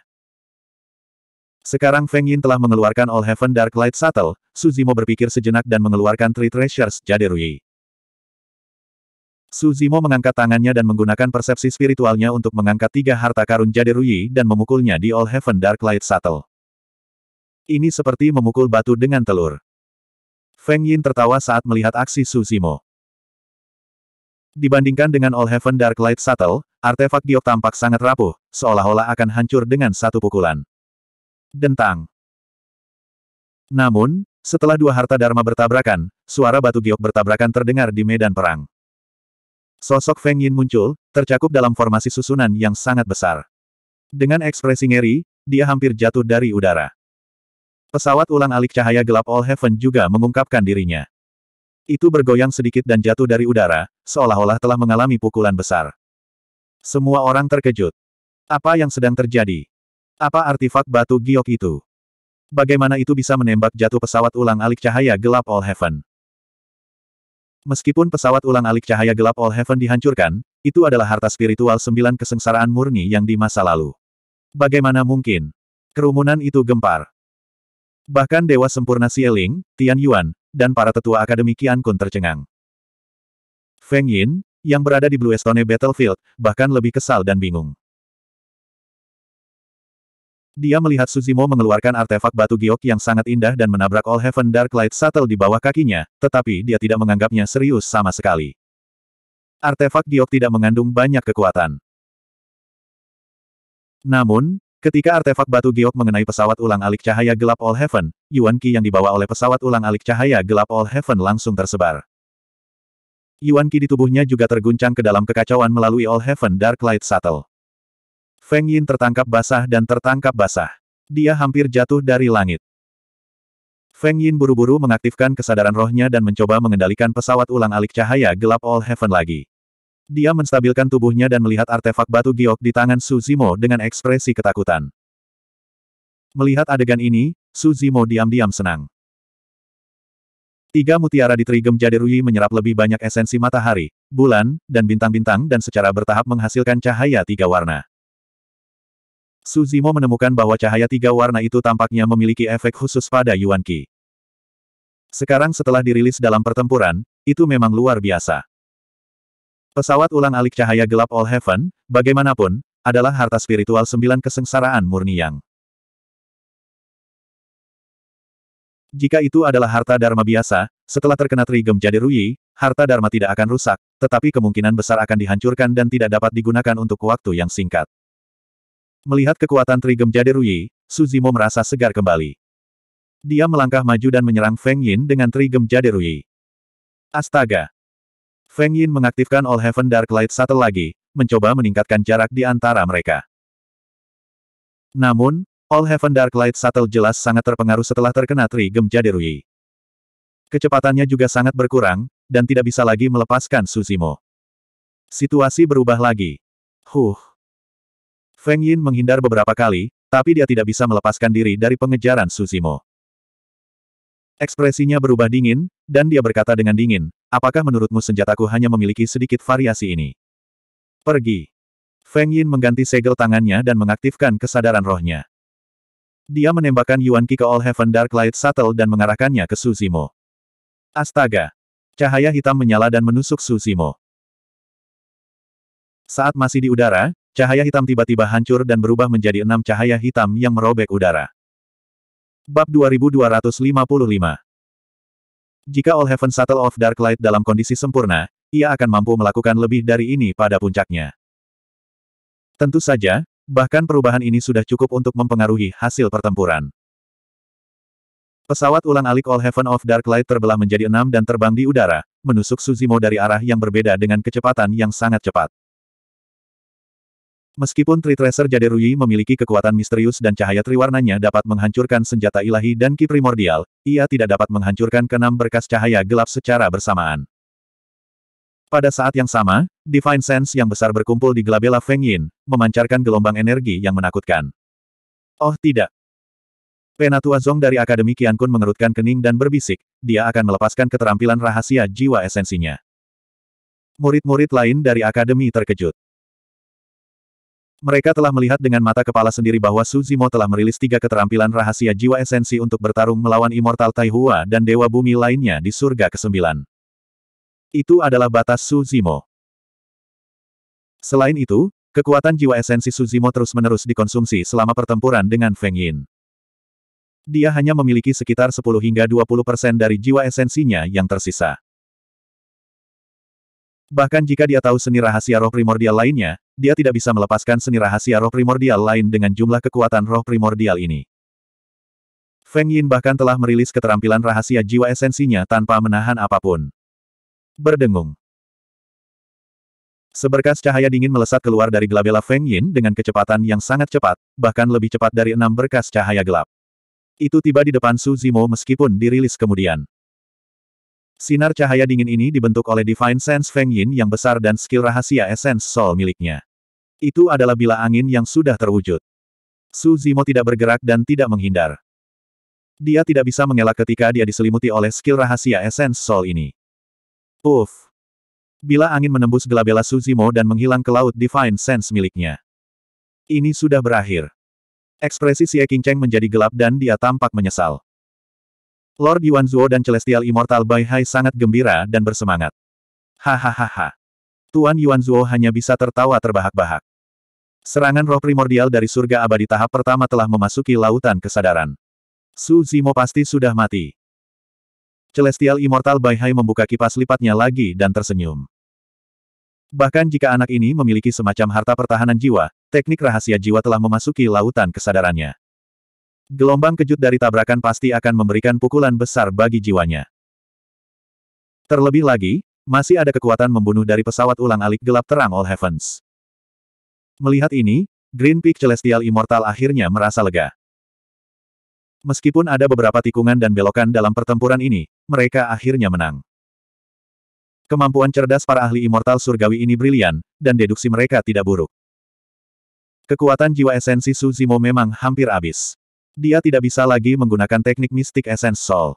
S1: Sekarang Feng Yin telah mengeluarkan All Heaven Dark Light Shuttle, Suzimo berpikir sejenak dan mengeluarkan Three Treasures Jade Rui. Suzimo mengangkat tangannya dan menggunakan persepsi spiritualnya untuk mengangkat tiga harta karun Jade Rui dan memukulnya di All Heaven Dark Light Shuttle. Ini seperti memukul batu dengan telur. Feng Yin tertawa saat melihat aksi Suzimo. Dibandingkan dengan All Heaven Dark Light Shuttle, Artefak giok tampak sangat rapuh, seolah-olah akan hancur dengan satu pukulan. Dentang. Namun, setelah dua harta Dharma bertabrakan, suara batu giok bertabrakan terdengar di medan perang. Sosok Feng Yin muncul, tercakup dalam formasi susunan yang sangat besar. Dengan ekspresi ngeri, dia hampir jatuh dari udara. Pesawat ulang alik cahaya gelap All Heaven juga mengungkapkan dirinya. Itu bergoyang sedikit dan jatuh dari udara, seolah-olah telah mengalami pukulan besar. Semua orang terkejut. Apa yang sedang terjadi? Apa artifak batu giok itu? Bagaimana itu bisa menembak jatuh pesawat ulang alik cahaya gelap All Heaven? Meskipun pesawat ulang alik cahaya gelap All Heaven dihancurkan, itu adalah harta spiritual sembilan kesengsaraan murni yang di masa lalu. Bagaimana mungkin? Kerumunan itu gempar. Bahkan Dewa Sempurna Xieling, Tian Yuan, dan para tetua Akademi Kian Kun tercengang. Feng Yin, yang berada di Blue Estone Battlefield, bahkan lebih kesal dan bingung. Dia melihat Suzimo mengeluarkan artefak batu giok yang sangat indah dan menabrak All Heaven Dark Light Shuttle di bawah kakinya, tetapi dia tidak menganggapnya serius sama sekali. Artefak giok tidak mengandung banyak kekuatan. Namun, ketika artefak batu giok mengenai pesawat ulang alik cahaya gelap All Heaven, Yuan Qi yang dibawa oleh pesawat ulang alik cahaya gelap All Heaven langsung tersebar. Yuan Qi di tubuhnya juga terguncang ke dalam kekacauan melalui All Heaven Dark Light Shuttle. Feng Yin tertangkap basah dan tertangkap basah. Dia hampir jatuh dari langit. Feng Yin buru-buru mengaktifkan kesadaran rohnya dan mencoba mengendalikan pesawat ulang alik cahaya gelap All Heaven lagi. Dia menstabilkan tubuhnya dan melihat artefak batu giok di tangan Su Zimo dengan ekspresi ketakutan. Melihat adegan ini, Su Zimo diam-diam senang. Tiga mutiara di Trigem Jade menyerap lebih banyak esensi matahari, bulan, dan bintang-bintang dan secara bertahap menghasilkan cahaya tiga warna. Suzimo menemukan bahwa cahaya tiga warna itu tampaknya memiliki efek khusus pada Yuan Qi. Sekarang setelah dirilis dalam pertempuran, itu memang luar biasa. Pesawat ulang alik cahaya gelap All Heaven, bagaimanapun, adalah harta spiritual sembilan kesengsaraan murni yang Jika itu adalah harta dharma biasa, setelah terkena trigem jadi ruyi, harta dharma tidak akan rusak, tetapi kemungkinan besar akan dihancurkan dan tidak dapat digunakan untuk waktu yang singkat. Melihat kekuatan trigem jadi ruyi, Suzimo merasa segar kembali. Dia melangkah maju dan menyerang Feng Yin dengan trigem jadi ruyi. Astaga! Feng Yin mengaktifkan All Heaven Dark Light Shuttle lagi, mencoba meningkatkan jarak di antara mereka. Namun, All Heaven Dark Light Shuttle jelas sangat terpengaruh setelah terkena Trigem Jaderui. Kecepatannya juga sangat berkurang, dan tidak bisa lagi melepaskan Suzimo. Situasi berubah lagi. Huh. Feng Yin menghindar beberapa kali, tapi dia tidak bisa melepaskan diri dari pengejaran Suzimo. Ekspresinya berubah dingin, dan dia berkata dengan dingin, apakah menurutmu senjataku hanya memiliki sedikit variasi ini? Pergi. Feng Yin mengganti segel tangannya dan mengaktifkan kesadaran rohnya. Dia menembakkan Yuan Qi ke All Heaven Dark Light Shuttle dan mengarahkannya ke Suzimo. Astaga! Cahaya hitam menyala dan menusuk Suzimo. Saat masih di udara, cahaya hitam tiba-tiba hancur dan berubah menjadi enam cahaya hitam yang merobek udara. Bab 2255 Jika All Heaven Shuttle of Dark Light dalam kondisi sempurna, ia akan mampu melakukan lebih dari ini pada puncaknya. Tentu saja, Bahkan perubahan ini sudah cukup untuk mempengaruhi hasil pertempuran. Pesawat ulang-alik All Heaven of Dark Light terbelah menjadi enam dan terbang di udara, menusuk Suzimo dari arah yang berbeda dengan kecepatan yang sangat cepat. Meskipun Tri-Treasure Tritracer Jaderui memiliki kekuatan misterius dan cahaya triwarnanya dapat menghancurkan senjata ilahi dan ki primordial, ia tidak dapat menghancurkan keenam berkas cahaya gelap secara bersamaan. Pada saat yang sama, Divine Sense yang besar berkumpul di Glabella Feng Yin, memancarkan gelombang energi yang menakutkan. Oh tidak. Penatua Zong dari Akademi Qian Kun mengerutkan kening dan berbisik, dia akan melepaskan keterampilan rahasia jiwa esensinya. Murid-murid lain dari Akademi terkejut. Mereka telah melihat dengan mata kepala sendiri bahwa Suzimo telah merilis tiga keterampilan rahasia jiwa esensi untuk bertarung melawan Immortal Taihua dan Dewa Bumi lainnya di Surga Kesembilan. Itu adalah batas Suzimo. Selain itu, kekuatan jiwa esensi Suzimo terus-menerus dikonsumsi selama pertempuran dengan Feng Yin. Dia hanya memiliki sekitar 10 hingga 20 persen dari jiwa esensinya yang tersisa. Bahkan jika dia tahu seni rahasia roh primordial lainnya, dia tidak bisa melepaskan seni rahasia roh primordial lain dengan jumlah kekuatan roh primordial ini. Feng Yin bahkan telah merilis keterampilan rahasia jiwa esensinya tanpa menahan apapun berdengung. Seberkas cahaya dingin melesat keluar dari gelabela Feng Yin dengan kecepatan yang sangat cepat, bahkan lebih cepat dari enam berkas cahaya gelap. Itu tiba di depan Su Zimo meskipun dirilis kemudian. Sinar cahaya dingin ini dibentuk oleh Divine Sense Feng Yin yang besar dan skill rahasia Essence Soul miliknya. Itu adalah bila angin yang sudah terwujud. Su Zimo tidak bergerak dan tidak menghindar. Dia tidak bisa mengelak ketika dia diselimuti oleh skill rahasia Essence Soul ini. Uff! Bila angin menembus gelabela Suzimo dan menghilang ke laut Divine Sense miliknya. Ini sudah berakhir. Ekspresi Xie Qingcheng menjadi gelap dan dia tampak menyesal. Lord Yuan Zhuo dan Celestial Immortal Bai Hai sangat gembira dan bersemangat. Hahaha. Tuan Yuan Zhuo hanya bisa tertawa terbahak-bahak. Serangan roh primordial dari surga abadi tahap pertama telah memasuki lautan kesadaran. Su Zimo pasti sudah mati. Celestial Immortal Bai Hai membuka kipas lipatnya lagi dan tersenyum. Bahkan jika anak ini memiliki semacam harta pertahanan jiwa, teknik rahasia jiwa telah memasuki lautan kesadarannya. Gelombang kejut dari tabrakan pasti akan memberikan pukulan besar bagi jiwanya. Terlebih lagi, masih ada kekuatan membunuh dari pesawat ulang alik gelap terang All Heavens. Melihat ini, Green Peak Celestial Immortal akhirnya merasa lega. Meskipun ada beberapa tikungan dan belokan dalam pertempuran ini, mereka akhirnya menang. Kemampuan cerdas para ahli immortal surgawi ini brilian, dan deduksi mereka tidak buruk. Kekuatan jiwa esensi Suzimo memang hampir habis. Dia tidak bisa lagi menggunakan teknik mistik Essence Soul.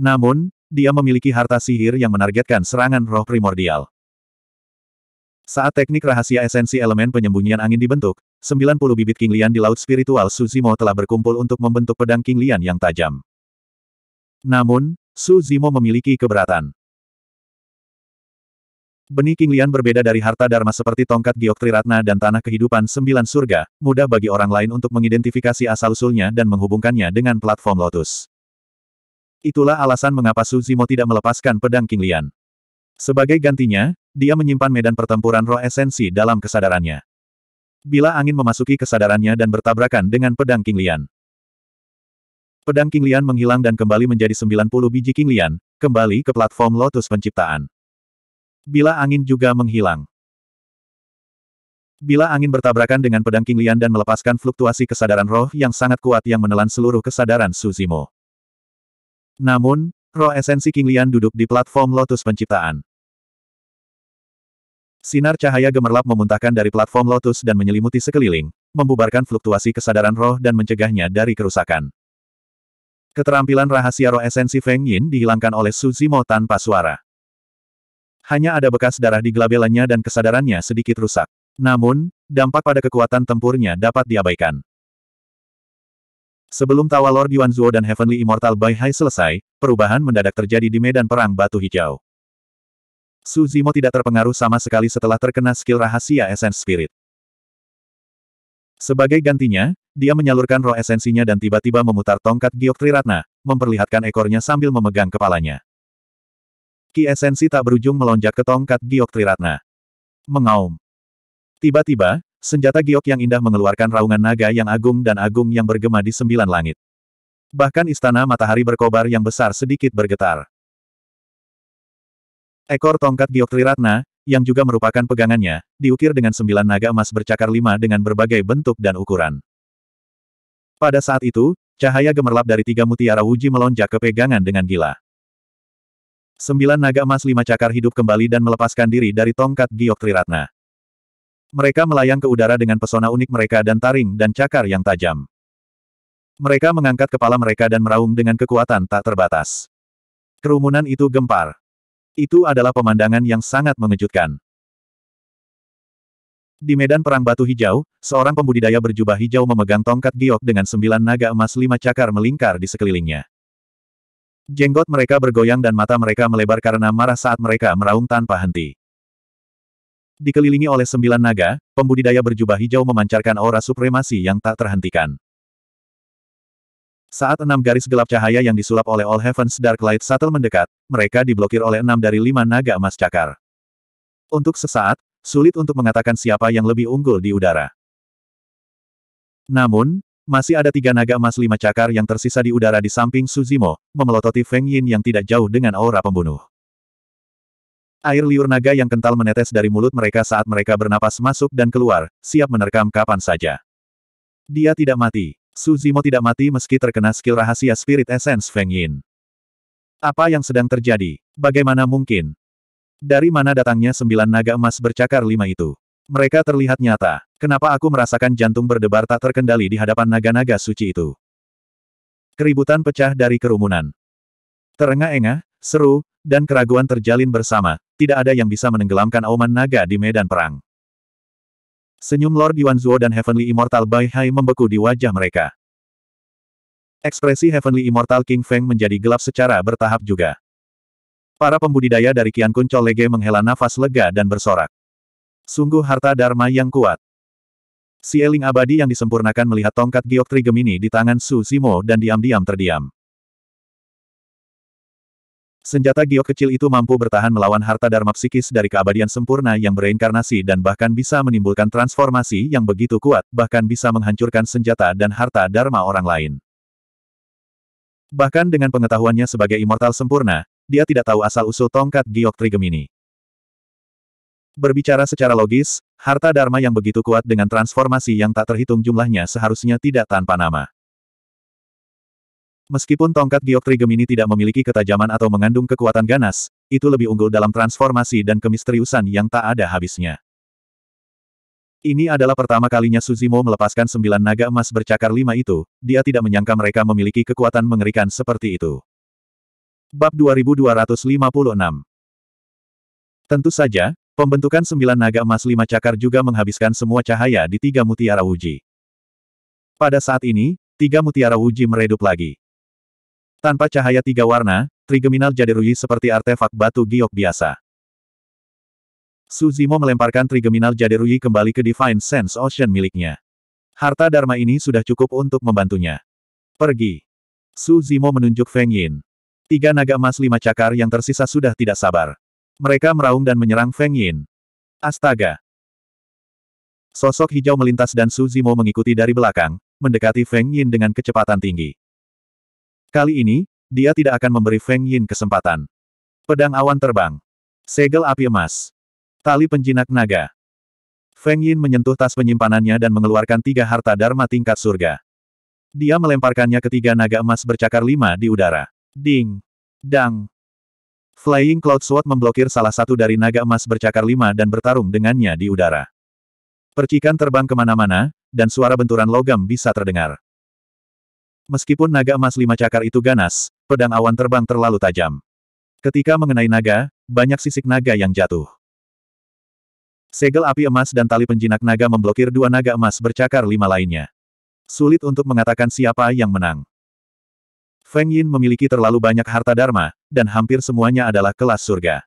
S1: Namun, dia memiliki harta sihir yang menargetkan serangan roh primordial. Saat teknik rahasia esensi elemen penyembunyian angin dibentuk, 90 bibit King Lian di Laut Spiritual Suzimo telah berkumpul untuk membentuk pedang King Lian yang tajam. Namun, Suzimo memiliki keberatan. Benih King Lian berbeda dari harta dharma seperti tongkat giok triratna dan tanah kehidupan sembilan surga, mudah bagi orang lain untuk mengidentifikasi asal-usulnya dan menghubungkannya dengan platform Lotus. Itulah alasan mengapa Suzimo tidak melepaskan pedang King Lian. Sebagai gantinya, dia menyimpan medan pertempuran roh esensi dalam kesadarannya. Bila angin memasuki kesadarannya dan bertabrakan dengan pedang King Lian. Pedang King Lian menghilang dan kembali menjadi 90 biji King Lian, kembali ke platform Lotus penciptaan. Bila angin juga menghilang. Bila angin bertabrakan dengan pedang King Lian dan melepaskan fluktuasi kesadaran roh yang sangat kuat yang menelan seluruh kesadaran Suzimo. Namun, roh esensi King Lian duduk di platform Lotus penciptaan. Sinar cahaya gemerlap memuntahkan dari platform Lotus dan menyelimuti sekeliling, membubarkan fluktuasi kesadaran roh dan mencegahnya dari kerusakan. Keterampilan rahasia roh esensi Feng Yin dihilangkan oleh Su Zimo tanpa suara. Hanya ada bekas darah di gelabelannya dan kesadarannya sedikit rusak. Namun, dampak pada kekuatan tempurnya dapat diabaikan. Sebelum tawa Lord Yuan Zuo dan Heavenly Immortal Bai Hai selesai, perubahan mendadak terjadi di medan perang batu hijau. Su Zimo tidak terpengaruh sama sekali setelah terkena skill rahasia Essence Spirit. Sebagai gantinya, dia menyalurkan roh esensinya dan tiba-tiba memutar tongkat Giok Triratna, memperlihatkan ekornya sambil memegang kepalanya. Ki esensi tak berujung melonjak ke tongkat Giok Triratna. Mengaum. Tiba-tiba, senjata Giok yang indah mengeluarkan raungan naga yang agung dan agung yang bergema di sembilan langit. Bahkan istana matahari berkobar yang besar sedikit bergetar. Ekor tongkat Giok Triratna, yang juga merupakan pegangannya, diukir dengan sembilan naga emas bercakar lima dengan berbagai bentuk dan ukuran. Pada saat itu, cahaya gemerlap dari tiga mutiara Wuji melonjak ke pegangan dengan gila. Sembilan naga emas lima cakar hidup kembali dan melepaskan diri dari tongkat Giok Triratna. Mereka melayang ke udara dengan pesona unik mereka dan taring dan cakar yang tajam. Mereka mengangkat kepala mereka dan meraung dengan kekuatan tak terbatas. Kerumunan itu gempar. Itu adalah pemandangan yang sangat mengejutkan. Di medan perang batu hijau, seorang pembudidaya berjubah hijau memegang tongkat giok dengan sembilan naga emas lima cakar melingkar di sekelilingnya. Jenggot mereka bergoyang dan mata mereka melebar karena marah saat mereka meraung tanpa henti. Dikelilingi oleh sembilan naga, pembudidaya berjubah hijau memancarkan aura supremasi yang tak terhentikan. Saat enam garis gelap cahaya yang disulap oleh All Heavens Dark Light Shuttle mendekat, mereka diblokir oleh enam dari lima naga emas cakar. Untuk sesaat, sulit untuk mengatakan siapa yang lebih unggul di udara. Namun, masih ada tiga naga emas lima cakar yang tersisa di udara di samping Suzimo, memelototi Feng Yin yang tidak jauh dengan aura pembunuh. Air liur naga yang kental menetes dari mulut mereka saat mereka bernapas masuk dan keluar, siap menerkam kapan saja. Dia tidak mati, Su Zimo tidak mati meski terkena skill rahasia Spirit Essence Feng Yin. Apa yang sedang terjadi? Bagaimana mungkin? Dari mana datangnya sembilan naga emas bercakar lima itu? Mereka terlihat nyata. Kenapa aku merasakan jantung berdebar tak terkendali di hadapan naga-naga suci itu? Keributan pecah dari kerumunan. Terengah-engah, seru, dan keraguan terjalin bersama. Tidak ada yang bisa menenggelamkan auman naga di medan perang. Senyum Lord Zuo dan Heavenly Immortal Bai Hai membeku di wajah mereka. Ekspresi Heavenly Immortal King Feng menjadi gelap secara bertahap juga. Para pembudidaya dari Kian Kun Lege menghela nafas lega dan bersorak. Sungguh harta dharma yang kuat. Si Eling abadi yang disempurnakan melihat tongkat giok Trigemini di tangan Su Simo dan diam-diam terdiam. Senjata giok kecil itu mampu bertahan melawan harta dharma psikis dari keabadian sempurna yang bereinkarnasi dan bahkan bisa menimbulkan transformasi yang begitu kuat, bahkan bisa menghancurkan senjata dan harta dharma orang lain. Bahkan dengan pengetahuannya sebagai immortal sempurna, dia tidak tahu asal-usul tongkat giok trigemini. Berbicara secara logis, harta dharma yang begitu kuat dengan transformasi yang tak terhitung jumlahnya seharusnya tidak tanpa nama. Meskipun tongkat giok Trigemini tidak memiliki ketajaman atau mengandung kekuatan ganas, itu lebih unggul dalam transformasi dan kemisteriusan yang tak ada habisnya. Ini adalah pertama kalinya Suzimo melepaskan sembilan naga emas bercakar lima itu, dia tidak menyangka mereka memiliki kekuatan mengerikan seperti itu. Bab 2256 Tentu saja, pembentukan sembilan naga emas lima cakar juga menghabiskan semua cahaya di tiga mutiara uji. Pada saat ini, tiga mutiara uji meredup lagi. Tanpa cahaya tiga warna, trigeminal Jaderui seperti artefak batu giok biasa. Suzimo melemparkan trigeminal Jaderui kembali ke Divine Sense Ocean miliknya. Harta Dharma ini sudah cukup untuk membantunya. Pergi. Suzimo menunjuk Feng Yin. Tiga naga emas lima cakar yang tersisa sudah tidak sabar. Mereka meraung dan menyerang Feng Yin. Astaga. Sosok hijau melintas dan Suzimo mengikuti dari belakang, mendekati Feng Yin dengan kecepatan tinggi. Kali ini, dia tidak akan memberi Feng Yin kesempatan. Pedang awan terbang. Segel api emas. Tali penjinak naga. Feng Yin menyentuh tas penyimpanannya dan mengeluarkan tiga harta dharma tingkat surga. Dia melemparkannya ke tiga naga emas bercakar lima di udara. Ding! Dang! Flying Cloud Sword memblokir salah satu dari naga emas bercakar lima dan bertarung dengannya di udara. Percikan terbang kemana-mana, dan suara benturan logam bisa terdengar. Meskipun naga emas lima cakar itu ganas, pedang awan terbang terlalu tajam. Ketika mengenai naga, banyak sisik naga yang jatuh. Segel api emas dan tali penjinak naga memblokir dua naga emas bercakar lima lainnya. Sulit untuk mengatakan siapa yang menang. Feng Yin memiliki terlalu banyak harta dharma, dan hampir semuanya adalah kelas surga.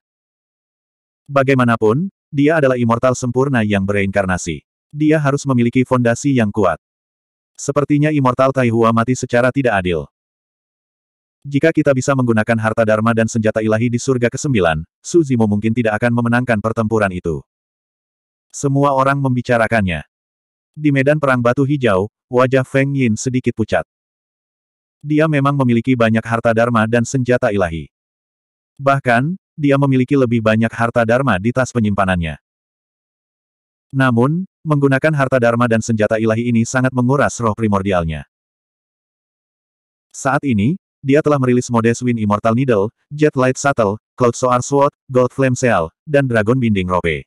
S1: Bagaimanapun, dia adalah immortal sempurna yang bereinkarnasi. Dia harus memiliki fondasi yang kuat. Sepertinya Immortal Taihua mati secara tidak adil. Jika kita bisa menggunakan harta dharma dan senjata ilahi di surga ke-9, Suzimo mungkin tidak akan memenangkan pertempuran itu. Semua orang membicarakannya. Di medan perang batu hijau, wajah Feng Yin sedikit pucat. Dia memang memiliki banyak harta dharma dan senjata ilahi. Bahkan, dia memiliki lebih banyak harta dharma di tas penyimpanannya. Namun, menggunakan harta dharma dan senjata ilahi ini sangat menguras roh primordialnya. Saat ini, dia telah merilis mode Swin Immortal Needle, Jet Light Shuttle, Cloud Soar Sword, Gold Flame Seal, dan Dragon Binding Rope.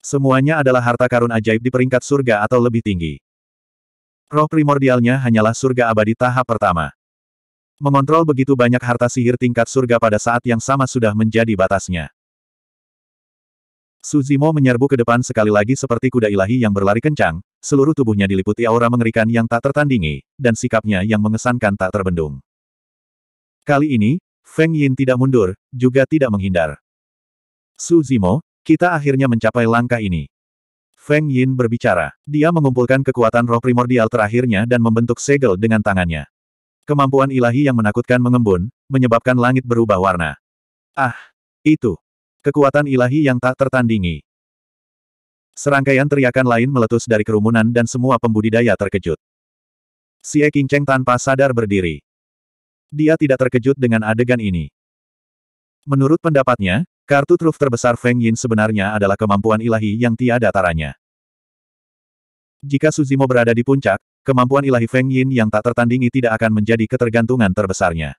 S1: Semuanya adalah harta karun ajaib di peringkat surga atau lebih tinggi. Roh primordialnya hanyalah surga abadi tahap pertama. Mengontrol begitu banyak harta sihir tingkat surga pada saat yang sama sudah menjadi batasnya. Suzimo menyerbu ke depan sekali lagi seperti kuda ilahi yang berlari kencang, seluruh tubuhnya diliputi aura mengerikan yang tak tertandingi, dan sikapnya yang mengesankan tak terbendung. Kali ini, Feng Yin tidak mundur, juga tidak menghindar. Suzimo, kita akhirnya mencapai langkah ini. Feng Yin berbicara. Dia mengumpulkan kekuatan roh primordial terakhirnya dan membentuk segel dengan tangannya. Kemampuan ilahi yang menakutkan mengembun, menyebabkan langit berubah warna. Ah, itu. Kekuatan ilahi yang tak tertandingi. Serangkaian teriakan lain meletus dari kerumunan dan semua pembudidaya terkejut. Si Xie Qingcheng tanpa sadar berdiri. Dia tidak terkejut dengan adegan ini. Menurut pendapatnya, kartu truf terbesar Feng Yin sebenarnya adalah kemampuan ilahi yang tiada taranya. Jika Suzimo berada di puncak, kemampuan ilahi Feng Yin yang tak tertandingi tidak akan menjadi ketergantungan terbesarnya.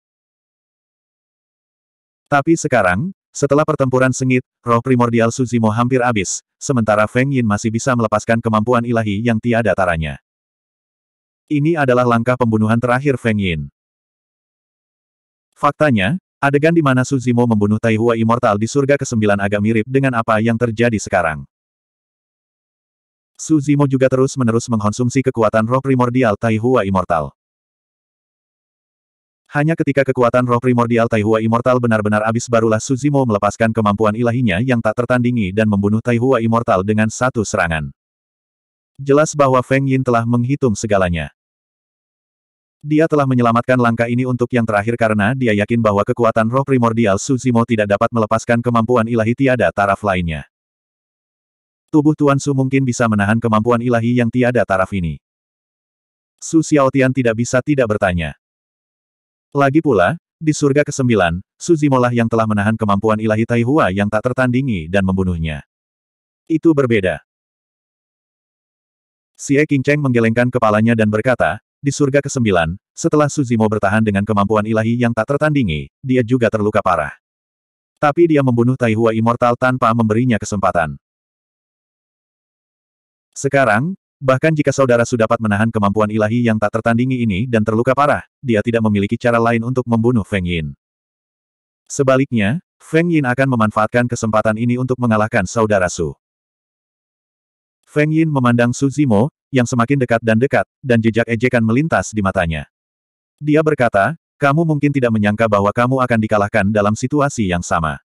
S1: Tapi sekarang, setelah pertempuran sengit, roh primordial Suzimo hampir habis, sementara Feng Yin masih bisa melepaskan kemampuan ilahi yang tiada taranya. Ini adalah langkah pembunuhan terakhir Feng Yin. Faktanya, adegan di mana Suzimo membunuh Taihua Immortal di surga ke-9 agak mirip dengan apa yang terjadi sekarang. Suzimo juga terus-menerus mengkonsumsi kekuatan roh primordial Taihua Immortal. Hanya ketika kekuatan roh primordial Taihua Immortal benar-benar habis barulah Suzimo melepaskan kemampuan ilahinya yang tak tertandingi dan membunuh Taihua Immortal dengan satu serangan. Jelas bahwa Feng Yin telah menghitung segalanya. Dia telah menyelamatkan langkah ini untuk yang terakhir karena dia yakin bahwa kekuatan roh primordial Suzimo tidak dapat melepaskan kemampuan ilahi tiada taraf lainnya. Tubuh Tuan Su mungkin bisa menahan kemampuan ilahi yang tiada taraf ini. Su Xiaotian tidak bisa tidak bertanya. Lagi pula, di surga ke-9, Suzimolah yang telah menahan kemampuan ilahi Taihua yang tak tertandingi dan membunuhnya. Itu berbeda. Si Xie Cheng menggelengkan kepalanya dan berkata, di surga ke-9, setelah Suzimo bertahan dengan kemampuan ilahi yang tak tertandingi, dia juga terluka parah. Tapi dia membunuh Taihua Immortal tanpa memberinya kesempatan. Sekarang, Bahkan jika saudara dapat menahan kemampuan ilahi yang tak tertandingi ini dan terluka parah, dia tidak memiliki cara lain untuk membunuh Feng Yin. Sebaliknya, Feng Yin akan memanfaatkan kesempatan ini untuk mengalahkan saudara Su. Feng Yin memandang Su Zimo, yang semakin dekat dan dekat, dan jejak ejekan melintas di matanya. Dia berkata, kamu mungkin tidak menyangka bahwa kamu akan dikalahkan dalam situasi yang sama.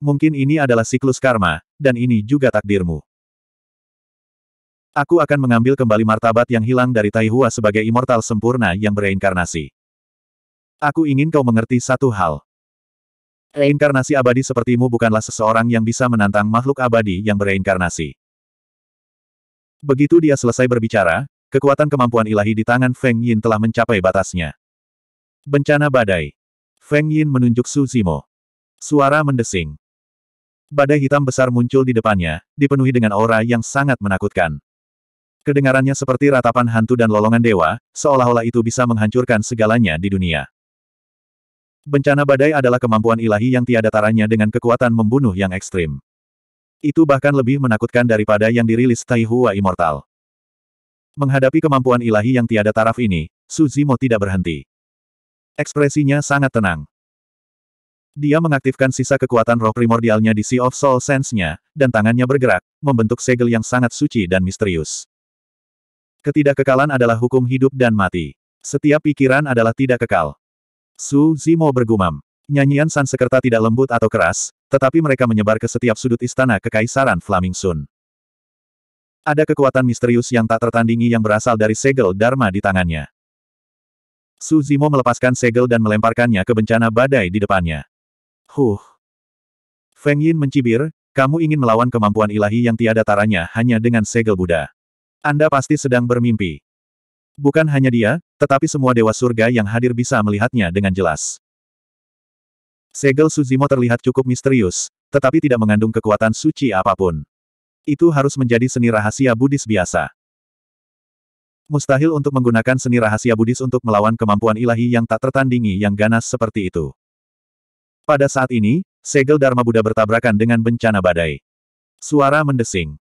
S1: Mungkin ini adalah siklus karma, dan ini juga takdirmu. Aku akan mengambil kembali martabat yang hilang dari Taihua sebagai immortal sempurna yang bereinkarnasi. Aku ingin kau mengerti satu hal. Reinkarnasi abadi sepertimu bukanlah seseorang yang bisa menantang makhluk abadi yang bereinkarnasi. Begitu dia selesai berbicara, kekuatan kemampuan ilahi di tangan Feng Yin telah mencapai batasnya. Bencana badai. Feng Yin menunjuk Su Zimo. Suara mendesing. Badai hitam besar muncul di depannya, dipenuhi dengan aura yang sangat menakutkan. Kedengarannya seperti ratapan hantu dan lolongan dewa, seolah-olah itu bisa menghancurkan segalanya di dunia. Bencana badai adalah kemampuan ilahi yang tiada taranya dengan kekuatan membunuh yang ekstrim. Itu bahkan lebih menakutkan daripada yang dirilis Taihua Immortal. Menghadapi kemampuan ilahi yang tiada taraf ini, Suzimo tidak berhenti. Ekspresinya sangat tenang. Dia mengaktifkan sisa kekuatan roh primordialnya di Sea of Soul Sense-nya, dan tangannya bergerak, membentuk segel yang sangat suci dan misterius. Ketidakkekalan adalah hukum hidup dan mati. Setiap pikiran adalah tidak kekal. Su Zimo bergumam. Nyanyian Sansekerta tidak lembut atau keras, tetapi mereka menyebar ke setiap sudut istana kekaisaran Flaming Sun. Ada kekuatan misterius yang tak tertandingi yang berasal dari segel Dharma di tangannya. Su Zimo melepaskan segel dan melemparkannya ke bencana badai di depannya. Huh. Feng Yin mencibir, kamu ingin melawan kemampuan ilahi yang tiada taranya hanya dengan segel Buddha. Anda pasti sedang bermimpi. Bukan hanya dia, tetapi semua dewa surga yang hadir bisa melihatnya dengan jelas. Segel Suzimo terlihat cukup misterius, tetapi tidak mengandung kekuatan suci apapun. Itu harus menjadi seni rahasia Buddhis biasa. Mustahil untuk menggunakan seni rahasia Buddhis untuk melawan kemampuan ilahi yang tak tertandingi yang ganas seperti itu. Pada saat ini, segel Dharma Buddha bertabrakan dengan bencana badai. Suara mendesing.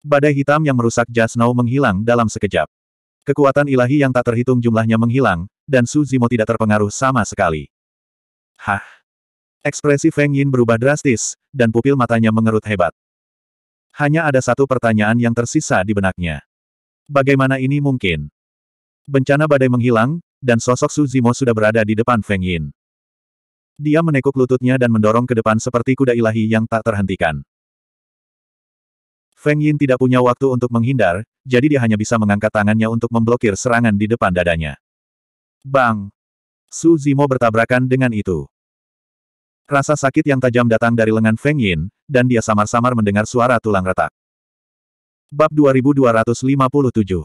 S1: Badai hitam yang merusak Jasnow menghilang dalam sekejap. Kekuatan ilahi yang tak terhitung jumlahnya menghilang, dan Su Zimo tidak terpengaruh sama sekali. Hah? Ekspresi Feng Yin berubah drastis, dan pupil matanya mengerut hebat. Hanya ada satu pertanyaan yang tersisa di benaknya. Bagaimana ini mungkin? Bencana badai menghilang, dan sosok Su Zimo sudah berada di depan Feng Yin. Dia menekuk lututnya dan mendorong ke depan seperti kuda ilahi yang tak terhentikan. Feng Yin tidak punya waktu untuk menghindar, jadi dia hanya bisa mengangkat tangannya untuk memblokir serangan di depan dadanya. Bang! Su Zimo bertabrakan dengan itu. Rasa sakit yang tajam datang dari lengan Feng Yin, dan dia samar-samar mendengar suara tulang retak. Bab 2257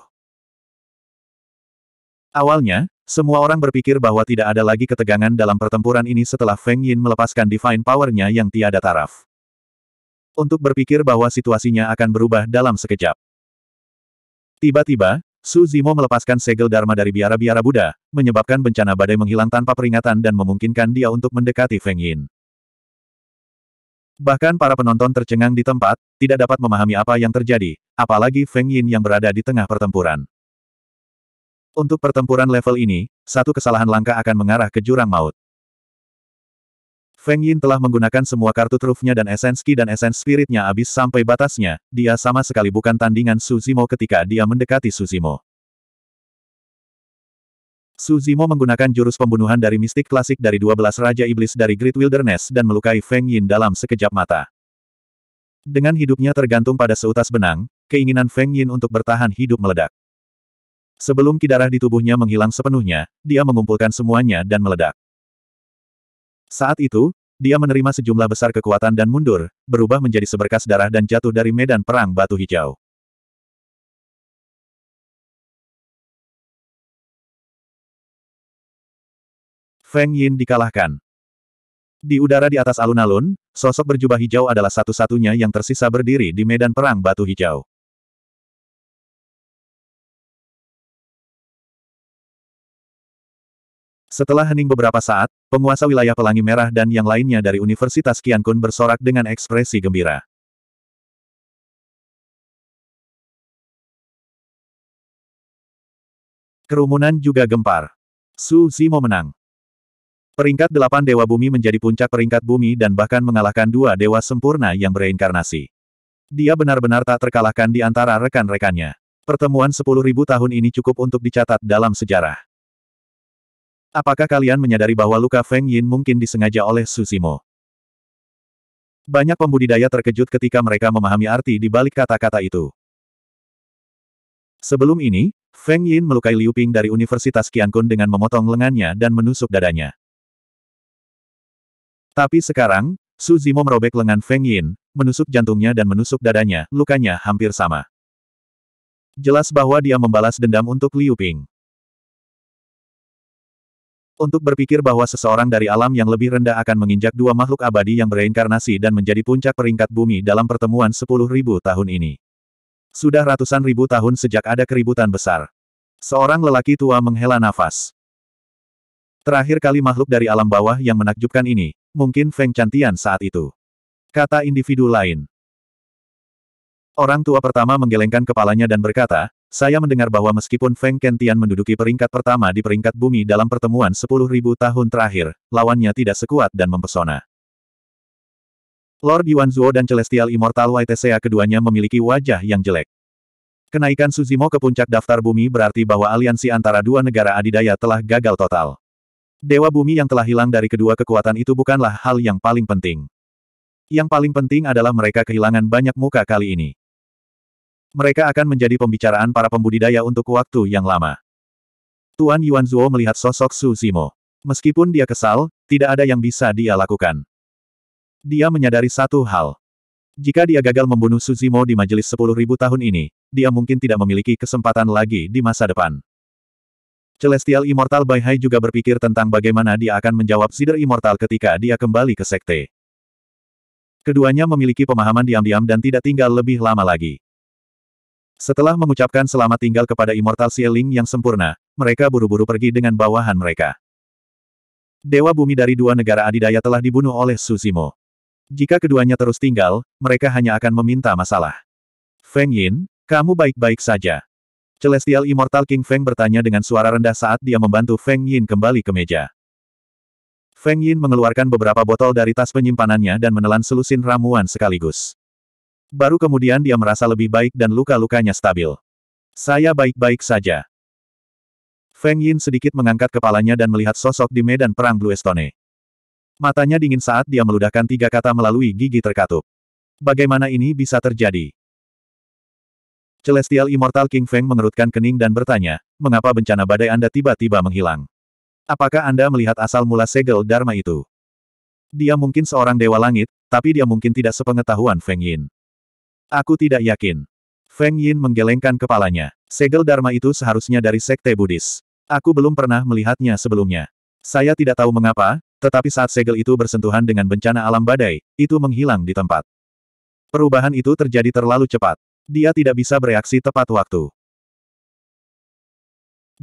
S1: Awalnya, semua orang berpikir bahwa tidak ada lagi ketegangan dalam pertempuran ini setelah Feng Yin melepaskan Divine Power-nya yang tiada taraf untuk berpikir bahwa situasinya akan berubah dalam sekejap. Tiba-tiba, Su Zimo melepaskan segel Dharma dari biara-biara Buddha, menyebabkan bencana badai menghilang tanpa peringatan dan memungkinkan dia untuk mendekati Feng Yin. Bahkan para penonton tercengang di tempat, tidak dapat memahami apa yang terjadi, apalagi Feng Yin yang berada di tengah pertempuran. Untuk pertempuran level ini, satu kesalahan langkah akan mengarah ke jurang maut. Feng Yin telah menggunakan semua kartu trufnya dan esens dan esens spiritnya habis sampai batasnya, dia sama sekali bukan tandingan Suzimo ketika dia mendekati Suzimo. Suzimo menggunakan jurus pembunuhan dari mistik klasik dari 12 Raja Iblis dari Great Wilderness dan melukai Feng Yin dalam sekejap mata. Dengan hidupnya tergantung pada seutas benang, keinginan Feng Yin untuk bertahan hidup meledak. Sebelum kidarah di tubuhnya menghilang sepenuhnya, dia mengumpulkan semuanya dan meledak. Saat itu, dia menerima sejumlah besar kekuatan dan mundur, berubah menjadi seberkas darah dan jatuh dari medan perang batu hijau. Feng Yin dikalahkan. Di udara di atas alun-alun, sosok berjubah hijau adalah satu-satunya yang tersisa berdiri di medan perang batu hijau. Setelah hening beberapa saat, penguasa wilayah Pelangi Merah dan yang lainnya dari Universitas Qiankun bersorak dengan ekspresi gembira. Kerumunan juga gempar. Su Zimo menang. Peringkat delapan Dewa Bumi menjadi puncak peringkat bumi dan bahkan mengalahkan dua Dewa Sempurna yang bereinkarnasi. Dia benar-benar tak terkalahkan di antara rekan-rekannya. Pertemuan 10.000 tahun ini cukup untuk dicatat dalam sejarah. Apakah kalian menyadari bahwa luka Feng Yin mungkin disengaja oleh Susimo? Banyak pembudidaya terkejut ketika mereka memahami arti di balik kata-kata itu. Sebelum ini, Feng Yin melukai Liu Ping dari Universitas Qiankun dengan memotong lengannya dan menusuk dadanya. Tapi sekarang, Su Zimo merobek lengan Feng Yin, menusuk jantungnya dan menusuk dadanya, lukanya hampir sama. Jelas bahwa dia membalas dendam untuk Liu Ping. Untuk berpikir bahwa seseorang dari alam yang lebih rendah akan menginjak dua makhluk abadi yang bereinkarnasi dan menjadi puncak peringkat bumi dalam pertemuan sepuluh ribu tahun ini. Sudah ratusan ribu tahun sejak ada keributan besar. Seorang lelaki tua menghela nafas. Terakhir kali makhluk dari alam bawah yang menakjubkan ini, mungkin Feng Cantian saat itu. Kata individu lain. Orang tua pertama menggelengkan kepalanya dan berkata, saya mendengar bahwa meskipun Feng Kentian menduduki peringkat pertama di peringkat bumi dalam pertemuan 10.000 tahun terakhir, lawannya tidak sekuat dan mempesona. Lord Yuan Zuo dan Celestial Immortal YTCA keduanya memiliki wajah yang jelek. Kenaikan Suzimo ke puncak daftar bumi berarti bahwa aliansi antara dua negara adidaya telah gagal total. Dewa bumi yang telah hilang dari kedua kekuatan itu bukanlah hal yang paling penting. Yang paling penting adalah mereka kehilangan banyak muka kali ini. Mereka akan menjadi pembicaraan para pembudidaya untuk waktu yang lama. Tuan Yuan Zuo melihat sosok Su Zimo. Meskipun dia kesal, tidak ada yang bisa dia lakukan. Dia menyadari satu hal. Jika dia gagal membunuh Su Zimo di majelis 10.000 tahun ini, dia mungkin tidak memiliki kesempatan lagi di masa depan. Celestial Immortal Bai Hai juga berpikir tentang bagaimana dia akan menjawab Sider Immortal ketika dia kembali ke sekte. Keduanya memiliki pemahaman diam-diam dan tidak tinggal lebih lama lagi. Setelah mengucapkan selamat tinggal kepada Immortal Sieling yang sempurna, mereka buru-buru pergi dengan bawahan mereka. Dewa bumi dari dua negara adidaya telah dibunuh oleh Suzimo. Jika keduanya terus tinggal, mereka hanya akan meminta masalah. Feng Yin, kamu baik-baik saja. Celestial Immortal King Feng bertanya dengan suara rendah saat dia membantu Feng Yin kembali ke meja. Feng Yin mengeluarkan beberapa botol dari tas penyimpanannya dan menelan selusin ramuan sekaligus. Baru kemudian dia merasa lebih baik dan luka-lukanya stabil. Saya baik-baik saja. Feng Yin sedikit mengangkat kepalanya dan melihat sosok di medan perang Blue Stone. Matanya dingin saat dia meludahkan tiga kata melalui gigi terkatup. Bagaimana ini bisa terjadi? Celestial Immortal King Feng mengerutkan kening dan bertanya, mengapa bencana badai Anda tiba-tiba menghilang? Apakah Anda melihat asal mula segel Dharma itu? Dia mungkin seorang dewa langit, tapi dia mungkin tidak sepengetahuan Feng Yin. Aku tidak yakin. Feng Yin menggelengkan kepalanya. Segel Dharma itu seharusnya dari sekte Buddhis. Aku belum pernah melihatnya sebelumnya. Saya tidak tahu mengapa, tetapi saat segel itu bersentuhan dengan bencana alam badai, itu menghilang di tempat. Perubahan itu terjadi terlalu cepat. Dia tidak bisa bereaksi tepat waktu.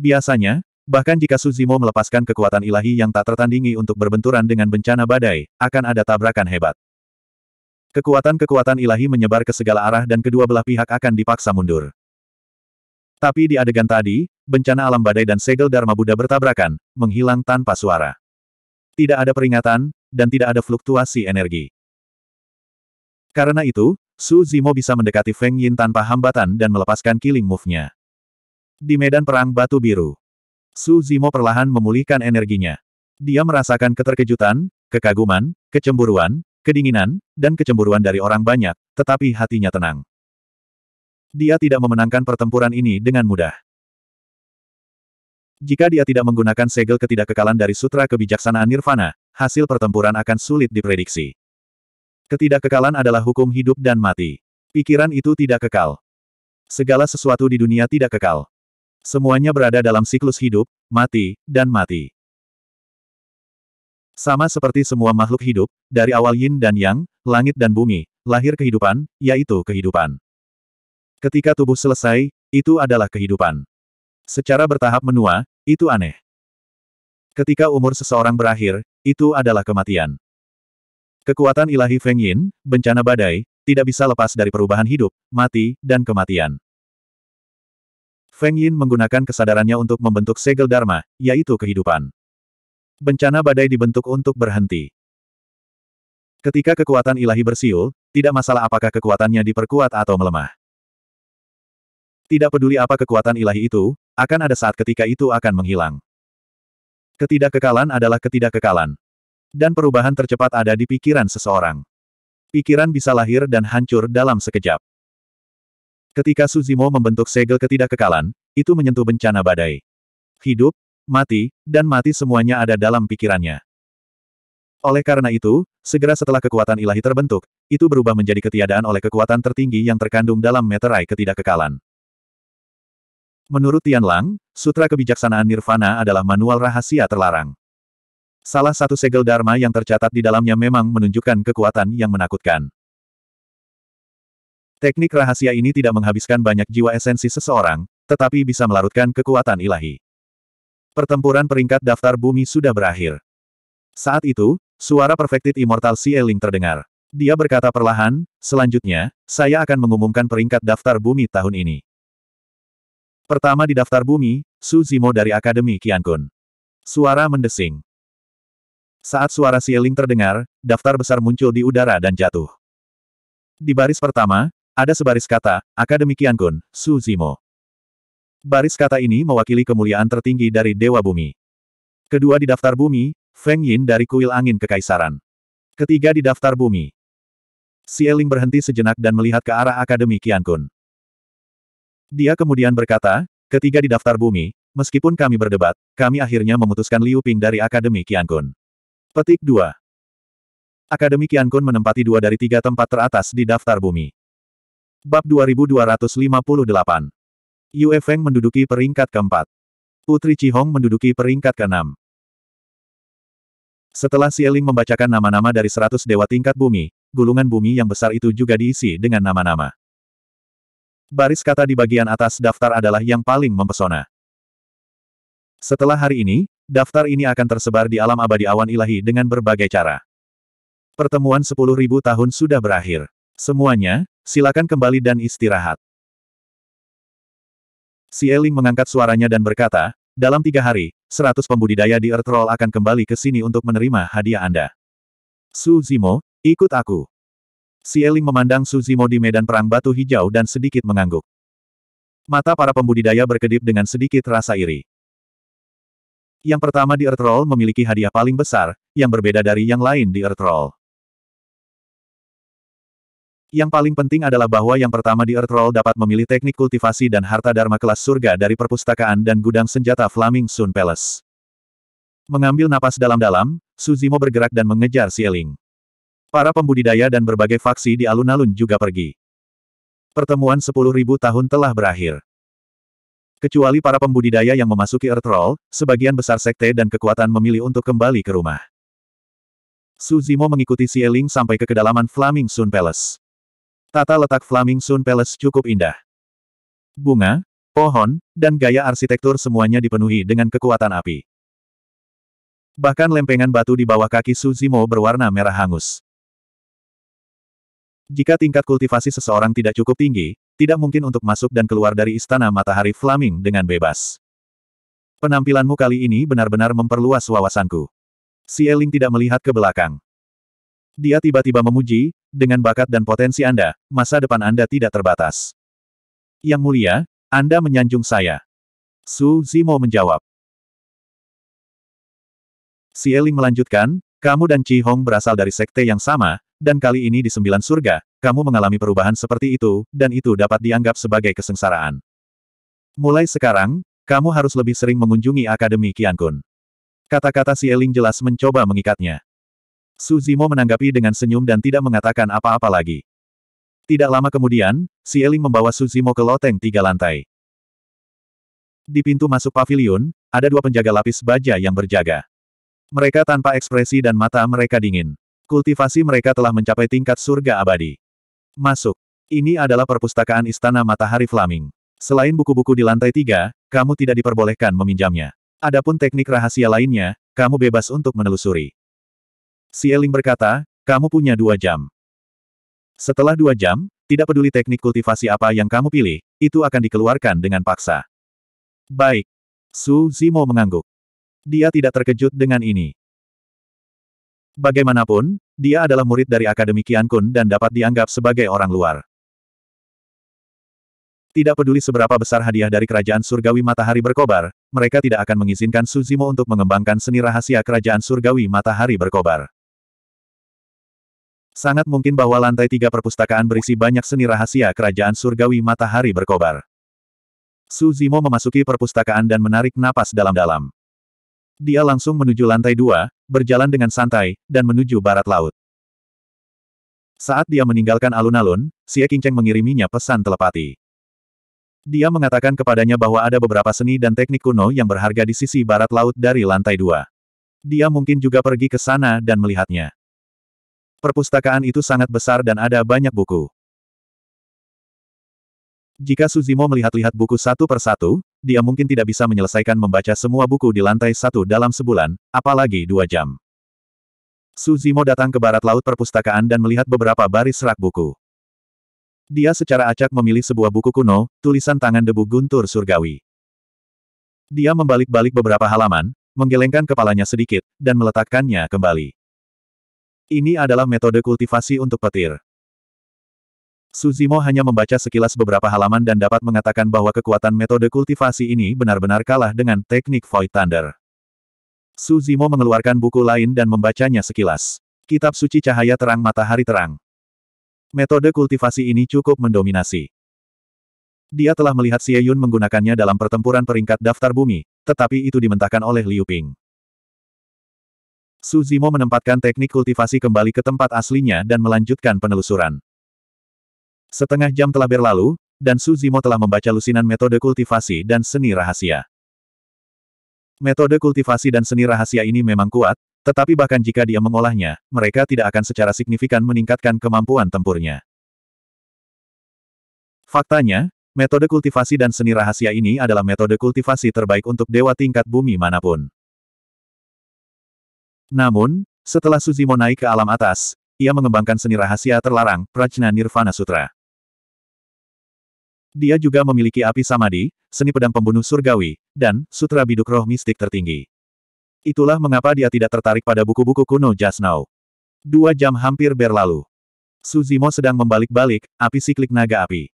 S1: Biasanya, bahkan jika Suzimo melepaskan kekuatan ilahi yang tak tertandingi untuk berbenturan dengan bencana badai, akan ada tabrakan hebat. Kekuatan-kekuatan ilahi menyebar ke segala arah dan kedua belah pihak akan dipaksa mundur. Tapi di adegan tadi, bencana alam badai dan segel Dharma Buddha bertabrakan, menghilang tanpa suara. Tidak ada peringatan, dan tidak ada fluktuasi energi. Karena itu, Su Zimo bisa mendekati Feng Yin tanpa hambatan dan melepaskan killing move-nya. Di medan perang batu biru, Su Zimo perlahan memulihkan energinya. Dia merasakan keterkejutan, kekaguman, kecemburuan, kedinginan, dan kecemburuan dari orang banyak, tetapi hatinya tenang. Dia tidak memenangkan pertempuran ini dengan mudah. Jika dia tidak menggunakan segel ketidakkekalan dari Sutra Kebijaksanaan Nirvana, hasil pertempuran akan sulit diprediksi. Ketidakkekalan adalah hukum hidup dan mati. Pikiran itu tidak kekal. Segala sesuatu di dunia tidak kekal. Semuanya berada dalam siklus hidup, mati, dan mati. Sama seperti semua makhluk hidup, dari awal yin dan yang, langit dan bumi, lahir kehidupan, yaitu kehidupan. Ketika tubuh selesai, itu adalah kehidupan. Secara bertahap menua, itu aneh. Ketika umur seseorang berakhir, itu adalah kematian. Kekuatan ilahi Feng Yin, bencana badai, tidak bisa lepas dari perubahan hidup, mati, dan kematian. Feng Yin menggunakan kesadarannya untuk membentuk segel Dharma, yaitu kehidupan bencana badai dibentuk untuk berhenti. Ketika kekuatan ilahi bersiul, tidak masalah apakah kekuatannya diperkuat atau melemah. Tidak peduli apa kekuatan ilahi itu, akan ada saat ketika itu akan menghilang. Ketidakkekalan adalah ketidakkekalan. Dan perubahan tercepat ada di pikiran seseorang. Pikiran bisa lahir dan hancur dalam sekejap. Ketika Suzimo membentuk segel ketidakkekalan, itu menyentuh bencana badai. Hidup, mati, dan mati semuanya ada dalam pikirannya. Oleh karena itu, segera setelah kekuatan ilahi terbentuk, itu berubah menjadi ketiadaan oleh kekuatan tertinggi yang terkandung dalam meterai ketidakkekalan. Menurut Tian Lang, sutra kebijaksanaan Nirvana adalah manual rahasia terlarang. Salah satu segel Dharma yang tercatat di dalamnya memang menunjukkan kekuatan yang menakutkan. Teknik rahasia ini tidak menghabiskan banyak jiwa esensi seseorang, tetapi bisa melarutkan kekuatan ilahi. Pertempuran peringkat daftar bumi sudah berakhir. Saat itu, suara Perfected Immortal Sieling terdengar. Dia berkata perlahan, selanjutnya, saya akan mengumumkan peringkat daftar bumi tahun ini. Pertama di daftar bumi, Su Zimo dari Akademi Qiankun. Suara mendesing. Saat suara Sieling terdengar, daftar besar muncul di udara dan jatuh. Di baris pertama, ada sebaris kata, Akademi Qiankun, Su Zimo. Baris kata ini mewakili kemuliaan tertinggi dari Dewa Bumi. Kedua di daftar bumi, Feng Yin dari kuil angin kekaisaran. Ketiga di daftar bumi. Si Sieling berhenti sejenak dan melihat ke arah Akademi Kian Kun. Dia kemudian berkata, ketiga di daftar bumi, meskipun kami berdebat, kami akhirnya memutuskan Liu Ping dari Akademi Kian Kun. Petik 2. Akademi Kian Kun menempati dua dari tiga tempat teratas di daftar bumi. Bab 2258 Yue Feng menduduki peringkat keempat. Putri Cihong menduduki peringkat keenam. Setelah Sieling membacakan nama-nama dari seratus dewa tingkat bumi, gulungan bumi yang besar itu juga diisi dengan nama-nama. Baris kata di bagian atas daftar adalah yang paling mempesona. Setelah hari ini, daftar ini akan tersebar di alam abadi awan ilahi dengan berbagai cara. Pertemuan sepuluh ribu tahun sudah berakhir. Semuanya, silakan kembali dan istirahat. Si Eling mengangkat suaranya dan berkata, dalam tiga hari, seratus pembudidaya di Earth Roll akan kembali ke sini untuk menerima hadiah Anda. Su Zimo, ikut aku. Si Eling memandang Su Zimo di medan perang batu hijau dan sedikit mengangguk. Mata para pembudidaya berkedip dengan sedikit rasa iri. Yang pertama di Earth Roll memiliki hadiah paling besar, yang berbeda dari yang lain di Earth Roll. Yang paling penting adalah bahwa yang pertama di Earthroll dapat memilih teknik kultivasi dan harta dharma kelas surga dari perpustakaan dan gudang senjata Flaming Sun Palace. Mengambil napas dalam-dalam, Suzimo bergerak dan mengejar Sieling. Para pembudidaya dan berbagai faksi di alun-alun juga pergi. Pertemuan 10.000 tahun telah berakhir. Kecuali para pembudidaya yang memasuki Earthroll, sebagian besar sekte dan kekuatan memilih untuk kembali ke rumah. Suzimo mengikuti Sieling sampai ke kedalaman Flaming Sun Palace. Tata letak Flaming Sun Palace cukup indah. Bunga, pohon, dan gaya arsitektur semuanya dipenuhi dengan kekuatan api. Bahkan lempengan batu di bawah kaki Suzimo berwarna merah hangus. Jika tingkat kultivasi seseorang tidak cukup tinggi, tidak mungkin untuk masuk dan keluar dari Istana Matahari Flaming dengan bebas. Penampilanmu kali ini benar-benar memperluas wawasanku. Si Eling tidak melihat ke belakang. Dia tiba-tiba memuji, dengan bakat dan potensi Anda, masa depan Anda tidak terbatas. Yang mulia, Anda menyanjung saya. Su Zimo menjawab. Si Eling melanjutkan, kamu dan Chi Hong berasal dari sekte yang sama, dan kali ini di sembilan surga, kamu mengalami perubahan seperti itu, dan itu dapat dianggap sebagai kesengsaraan. Mulai sekarang, kamu harus lebih sering mengunjungi Akademi Qiankun. Kata-kata si Eling jelas mencoba mengikatnya. Su Zimo menanggapi dengan senyum dan tidak mengatakan apa-apa lagi. Tidak lama kemudian, si Eling membawa Zimo ke loteng tiga lantai. Di pintu masuk pavilion, ada dua penjaga lapis baja yang berjaga. Mereka tanpa ekspresi dan mata mereka dingin. Kultivasi mereka telah mencapai tingkat surga abadi. Masuk. Ini adalah perpustakaan Istana Matahari Flaming. Selain buku-buku di lantai tiga, kamu tidak diperbolehkan meminjamnya. Adapun teknik rahasia lainnya, kamu bebas untuk menelusuri. Si berkata, kamu punya dua jam. Setelah dua jam, tidak peduli teknik kultivasi apa yang kamu pilih, itu akan dikeluarkan dengan paksa. Baik. Su Zimo mengangguk. Dia tidak terkejut dengan ini. Bagaimanapun, dia adalah murid dari Akademi Kian Kun dan dapat dianggap sebagai orang luar. Tidak peduli seberapa besar hadiah dari Kerajaan Surgawi Matahari Berkobar, mereka tidak akan mengizinkan Suzimo untuk mengembangkan seni rahasia Kerajaan Surgawi Matahari Berkobar. Sangat mungkin bahwa lantai tiga perpustakaan berisi banyak seni rahasia kerajaan surgawi matahari berkobar. Su Zimo memasuki perpustakaan dan menarik napas dalam-dalam. Dia langsung menuju lantai dua, berjalan dengan santai, dan menuju barat laut. Saat dia meninggalkan alun-alun, Xie Qingcheng mengiriminya pesan telepati. Dia mengatakan kepadanya bahwa ada beberapa seni dan teknik kuno yang berharga di sisi barat laut dari lantai dua. Dia mungkin juga pergi ke sana dan melihatnya. Perpustakaan itu sangat besar dan ada banyak buku. Jika Suzimo melihat-lihat buku satu persatu, dia mungkin tidak bisa menyelesaikan membaca semua buku di lantai satu dalam sebulan, apalagi dua jam. Suzimo datang ke barat laut perpustakaan dan melihat beberapa baris rak buku. Dia secara acak memilih sebuah buku kuno, tulisan tangan debu guntur surgawi. Dia membalik-balik beberapa halaman, menggelengkan kepalanya sedikit, dan meletakkannya kembali. Ini adalah metode kultivasi untuk petir. Suzimo hanya membaca sekilas beberapa halaman dan dapat mengatakan bahwa kekuatan metode kultivasi ini benar-benar kalah dengan teknik Void Thunder. Suzimo mengeluarkan buku lain dan membacanya sekilas. Kitab suci cahaya terang matahari terang. Metode kultivasi ini cukup mendominasi. Dia telah melihat Xie Yun menggunakannya dalam pertempuran peringkat daftar bumi, tetapi itu dimentahkan oleh Liu Ping. Su Zimo menempatkan teknik kultivasi kembali ke tempat aslinya dan melanjutkan penelusuran. Setengah jam telah berlalu, dan Su Zimo telah membaca lusinan metode kultivasi dan seni rahasia. Metode kultivasi dan seni rahasia ini memang kuat, tetapi bahkan jika dia mengolahnya, mereka tidak akan secara signifikan meningkatkan kemampuan tempurnya. Faktanya, metode kultivasi dan seni rahasia ini adalah metode kultivasi terbaik untuk dewa tingkat bumi manapun. Namun, setelah Suzimo naik ke alam atas, ia mengembangkan seni rahasia terlarang, Prajna Nirvana Sutra. Dia juga memiliki api samadi, seni pedang pembunuh surgawi, dan sutra biduk roh mistik tertinggi. Itulah mengapa dia tidak tertarik pada buku-buku kuno just now. Dua jam hampir berlalu. Suzimo sedang membalik-balik, api siklik naga api.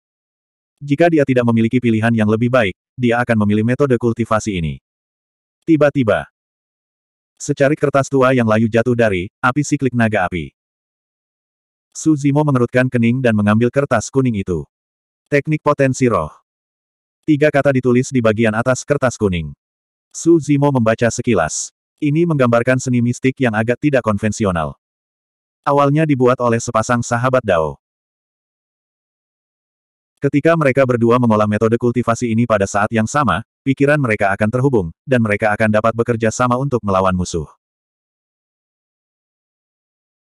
S1: Jika dia tidak memiliki pilihan yang lebih baik, dia akan memilih metode kultivasi ini. Tiba-tiba, Secari kertas tua yang layu jatuh dari api siklik naga api. Su Zimo mengerutkan kening dan mengambil kertas kuning itu. Teknik potensi roh. Tiga kata ditulis di bagian atas kertas kuning. Su Zimo membaca sekilas. Ini menggambarkan seni mistik yang agak tidak konvensional. Awalnya dibuat oleh sepasang sahabat Dao. Ketika mereka berdua mengolah metode kultivasi ini pada saat yang sama, pikiran mereka akan terhubung, dan mereka akan dapat bekerja sama untuk melawan musuh.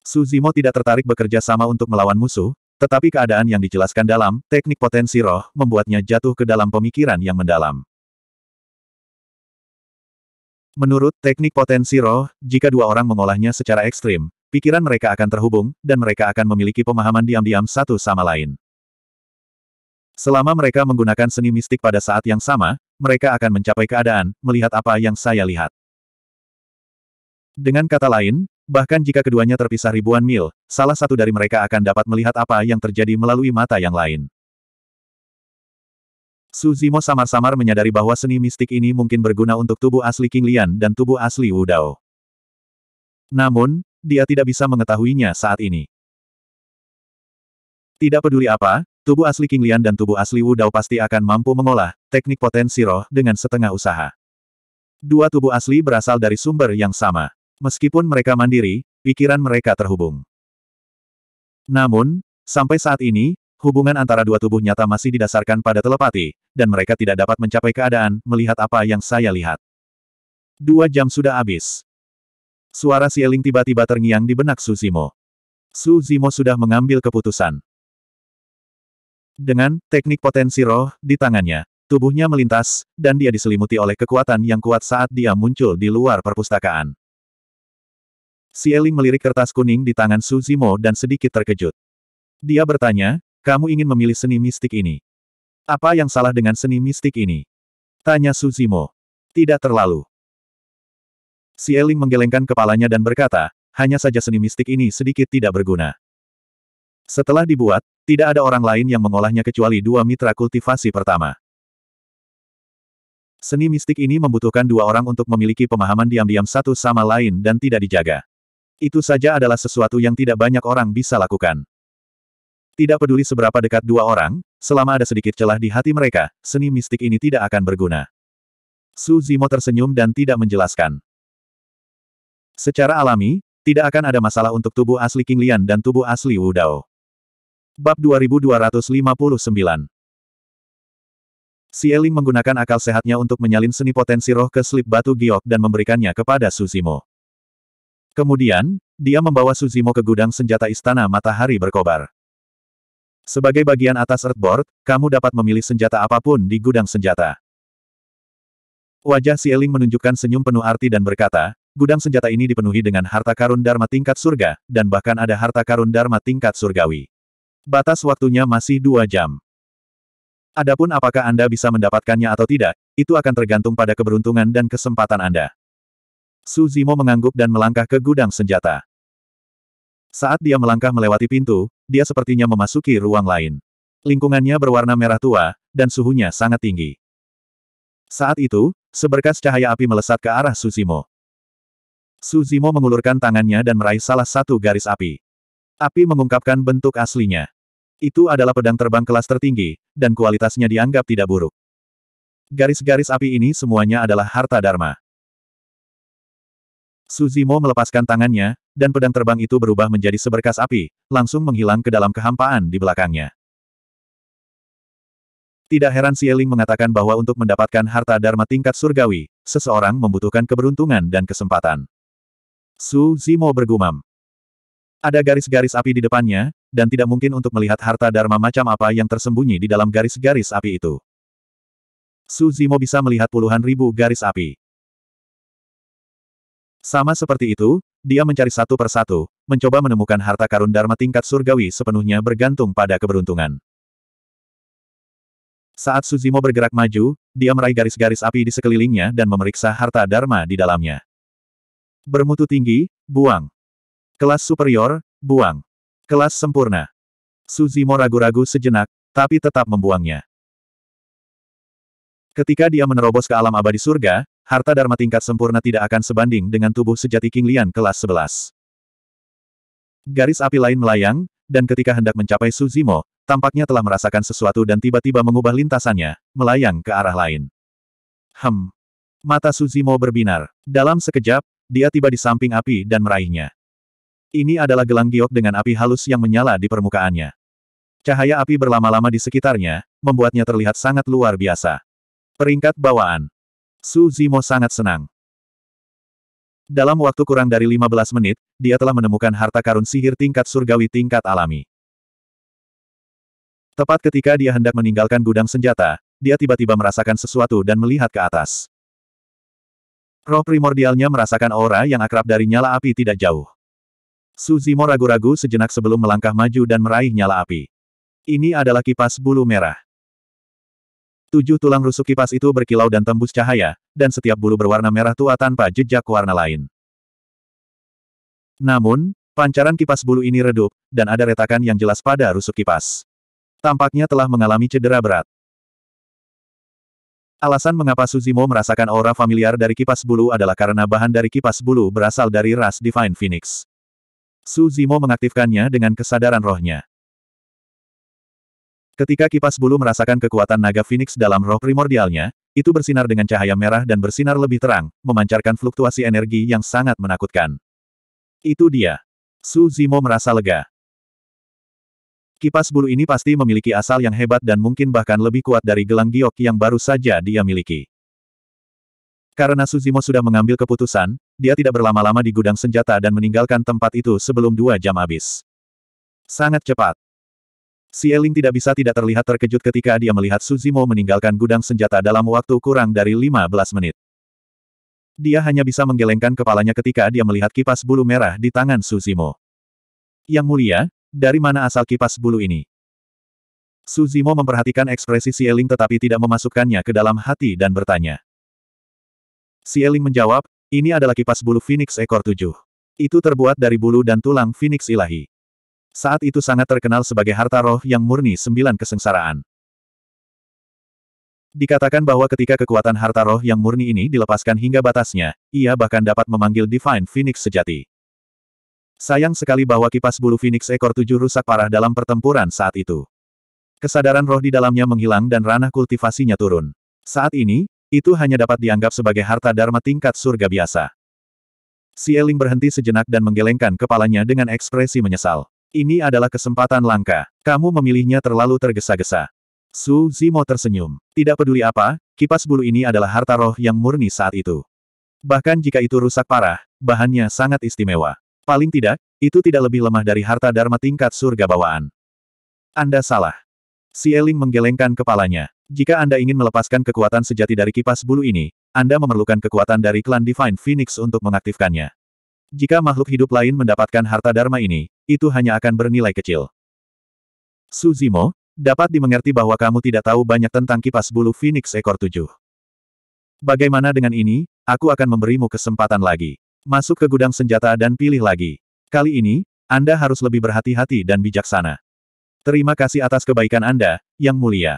S1: Suzimo tidak tertarik bekerja sama untuk melawan musuh, tetapi keadaan yang dijelaskan dalam teknik potensi roh membuatnya jatuh ke dalam pemikiran yang mendalam. Menurut teknik potensi roh, jika dua orang mengolahnya secara ekstrim, pikiran mereka akan terhubung, dan mereka akan memiliki pemahaman diam-diam satu sama lain. Selama mereka menggunakan seni mistik pada saat yang sama, mereka akan mencapai keadaan, melihat apa yang saya lihat. Dengan kata lain, bahkan jika keduanya terpisah ribuan mil, salah satu dari mereka akan dapat melihat apa yang terjadi melalui mata yang lain. Suzimo samar-samar menyadari bahwa seni mistik ini mungkin berguna untuk tubuh asli King Lian dan tubuh asli Wu Dao. Namun, dia tidak bisa mengetahuinya saat ini. Tidak peduli apa, tubuh asli King Lian dan tubuh asli Wu Dao pasti akan mampu mengolah, teknik potensi roh dengan setengah usaha. Dua tubuh asli berasal dari sumber yang sama. Meskipun mereka mandiri, pikiran mereka terhubung. Namun, sampai saat ini, hubungan antara dua tubuh nyata masih didasarkan pada telepati, dan mereka tidak dapat mencapai keadaan melihat apa yang saya lihat. Dua jam sudah habis. Suara Sieling tiba-tiba terngiang di benak Suzimo. Suzimo sudah mengambil keputusan. Dengan teknik potensi roh di tangannya, Tubuhnya melintas, dan dia diselimuti oleh kekuatan yang kuat saat dia muncul di luar perpustakaan. Si Eling melirik kertas kuning di tangan Su Zimo dan sedikit terkejut. Dia bertanya, kamu ingin memilih seni mistik ini? Apa yang salah dengan seni mistik ini? Tanya Su Zimo. Tidak terlalu. Si Eling menggelengkan kepalanya dan berkata, hanya saja seni mistik ini sedikit tidak berguna. Setelah dibuat, tidak ada orang lain yang mengolahnya kecuali dua mitra kultivasi pertama. Seni mistik ini membutuhkan dua orang untuk memiliki pemahaman diam-diam satu sama lain dan tidak dijaga. Itu saja adalah sesuatu yang tidak banyak orang bisa lakukan. Tidak peduli seberapa dekat dua orang, selama ada sedikit celah di hati mereka, seni mistik ini tidak akan berguna. Su Zimo tersenyum dan tidak menjelaskan. Secara alami, tidak akan ada masalah untuk tubuh asli King Lian dan tubuh asli Wu Dao. Bab 2259 Si Eling menggunakan akal sehatnya untuk menyalin seni potensi roh ke slip batu giok dan memberikannya kepada Suzimo. Kemudian, dia membawa Suzimo ke gudang senjata Istana Matahari Berkobar. Sebagai bagian atas Earthboard, kamu dapat memilih senjata apapun di gudang senjata. Wajah si Eling menunjukkan senyum penuh arti dan berkata, gudang senjata ini dipenuhi dengan harta karun Dharma tingkat surga, dan bahkan ada harta karun Dharma tingkat surgawi. Batas waktunya masih dua jam. Adapun apakah Anda bisa mendapatkannya atau tidak, itu akan tergantung pada keberuntungan dan kesempatan Anda. Suzimo mengangguk dan melangkah ke gudang senjata. Saat dia melangkah melewati pintu, dia sepertinya memasuki ruang lain. Lingkungannya berwarna merah tua, dan suhunya sangat tinggi. Saat itu, seberkas cahaya api melesat ke arah Suzimo. Suzimo mengulurkan tangannya dan meraih salah satu garis api. Api mengungkapkan bentuk aslinya. Itu adalah pedang terbang kelas tertinggi, dan kualitasnya dianggap tidak buruk. Garis-garis api ini semuanya adalah harta Dharma. Suzimo melepaskan tangannya, dan pedang terbang itu berubah menjadi seberkas api, langsung menghilang ke dalam kehampaan di belakangnya. Tidak heran Sieling mengatakan bahwa untuk mendapatkan harta Dharma tingkat surgawi, seseorang membutuhkan keberuntungan dan kesempatan. Su Zimo bergumam. Ada garis-garis api di depannya, dan tidak mungkin untuk melihat harta Dharma macam apa yang tersembunyi di dalam garis-garis api itu. Su Zimo bisa melihat puluhan ribu garis api. Sama seperti itu, dia mencari satu persatu, mencoba menemukan harta karun Dharma tingkat surgawi sepenuhnya bergantung pada keberuntungan. Saat Suzimo bergerak maju, dia meraih garis-garis api di sekelilingnya dan memeriksa harta Dharma di dalamnya. Bermutu tinggi, buang. Kelas superior, buang. Kelas sempurna. Suzimo ragu-ragu sejenak, tapi tetap membuangnya. Ketika dia menerobos ke alam abadi surga, harta dharma tingkat sempurna tidak akan sebanding dengan tubuh sejati King Lian kelas 11. Garis api lain melayang, dan ketika hendak mencapai Suzimo, tampaknya telah merasakan sesuatu dan tiba-tiba mengubah lintasannya, melayang ke arah lain. Hem. Mata Suzimo berbinar. Dalam sekejap, dia tiba di samping api dan meraihnya. Ini adalah gelang giok dengan api halus yang menyala di permukaannya. Cahaya api berlama-lama di sekitarnya, membuatnya terlihat sangat luar biasa. Peringkat bawaan. Su Zimo sangat senang. Dalam waktu kurang dari 15 menit, dia telah menemukan harta karun sihir tingkat surgawi tingkat alami. Tepat ketika dia hendak meninggalkan gudang senjata, dia tiba-tiba merasakan sesuatu dan melihat ke atas. Roh primordialnya merasakan aura yang akrab dari nyala api tidak jauh. Suzimo ragu-ragu sejenak sebelum melangkah maju dan meraih nyala api. Ini adalah kipas bulu merah. Tujuh tulang rusuk kipas itu berkilau dan tembus cahaya, dan setiap bulu berwarna merah tua tanpa jejak warna lain. Namun, pancaran kipas bulu ini redup, dan ada retakan yang jelas pada rusuk kipas. Tampaknya telah mengalami cedera berat. Alasan mengapa Suzimo merasakan aura familiar dari kipas bulu adalah karena bahan dari kipas bulu berasal dari ras Divine Phoenix. Su Zimo mengaktifkannya dengan kesadaran rohnya. Ketika kipas bulu merasakan kekuatan naga Phoenix dalam roh primordialnya, itu bersinar dengan cahaya merah dan bersinar lebih terang, memancarkan fluktuasi energi yang sangat menakutkan. Itu dia. Su Zimo merasa lega. Kipas bulu ini pasti memiliki asal yang hebat dan mungkin bahkan lebih kuat dari gelang giok yang baru saja dia miliki. Karena Suzimo sudah mengambil keputusan, dia tidak berlama-lama di gudang senjata dan meninggalkan tempat itu sebelum dua jam habis. Sangat cepat. Si Eling tidak bisa tidak terlihat terkejut ketika dia melihat Suzimo meninggalkan gudang senjata dalam waktu kurang dari 15 menit. Dia hanya bisa menggelengkan kepalanya ketika dia melihat kipas bulu merah di tangan Suzimo. Yang mulia, dari mana asal kipas bulu ini? Suzimo memperhatikan ekspresi Sieling tetapi tidak memasukkannya ke dalam hati dan bertanya. Sieling menjawab, ini adalah kipas bulu Phoenix ekor tujuh. Itu terbuat dari bulu dan tulang Phoenix ilahi. Saat itu sangat terkenal sebagai harta roh yang murni sembilan kesengsaraan. Dikatakan bahwa ketika kekuatan harta roh yang murni ini dilepaskan hingga batasnya, ia bahkan dapat memanggil Divine Phoenix sejati. Sayang sekali bahwa kipas bulu Phoenix ekor tujuh rusak parah dalam pertempuran saat itu. Kesadaran roh di dalamnya menghilang dan ranah kultivasinya turun. Saat ini, itu hanya dapat dianggap sebagai harta dharma tingkat surga biasa. Si Eling berhenti sejenak dan menggelengkan kepalanya dengan ekspresi menyesal. Ini adalah kesempatan langka. Kamu memilihnya terlalu tergesa-gesa. Su Zimo tersenyum. Tidak peduli apa, kipas bulu ini adalah harta roh yang murni saat itu. Bahkan jika itu rusak parah, bahannya sangat istimewa. Paling tidak, itu tidak lebih lemah dari harta dharma tingkat surga bawaan. Anda salah. Si Eling menggelengkan kepalanya. Jika Anda ingin melepaskan kekuatan sejati dari kipas bulu ini, Anda memerlukan kekuatan dari klan Divine Phoenix untuk mengaktifkannya. Jika makhluk hidup lain mendapatkan harta dharma ini, itu hanya akan bernilai kecil. Suzimo, dapat dimengerti bahwa kamu tidak tahu banyak tentang kipas bulu Phoenix ekor tujuh. Bagaimana dengan ini, aku akan memberimu kesempatan lagi. Masuk ke gudang senjata dan pilih lagi. Kali ini, Anda harus lebih berhati-hati dan bijaksana. Terima kasih atas kebaikan Anda, Yang Mulia.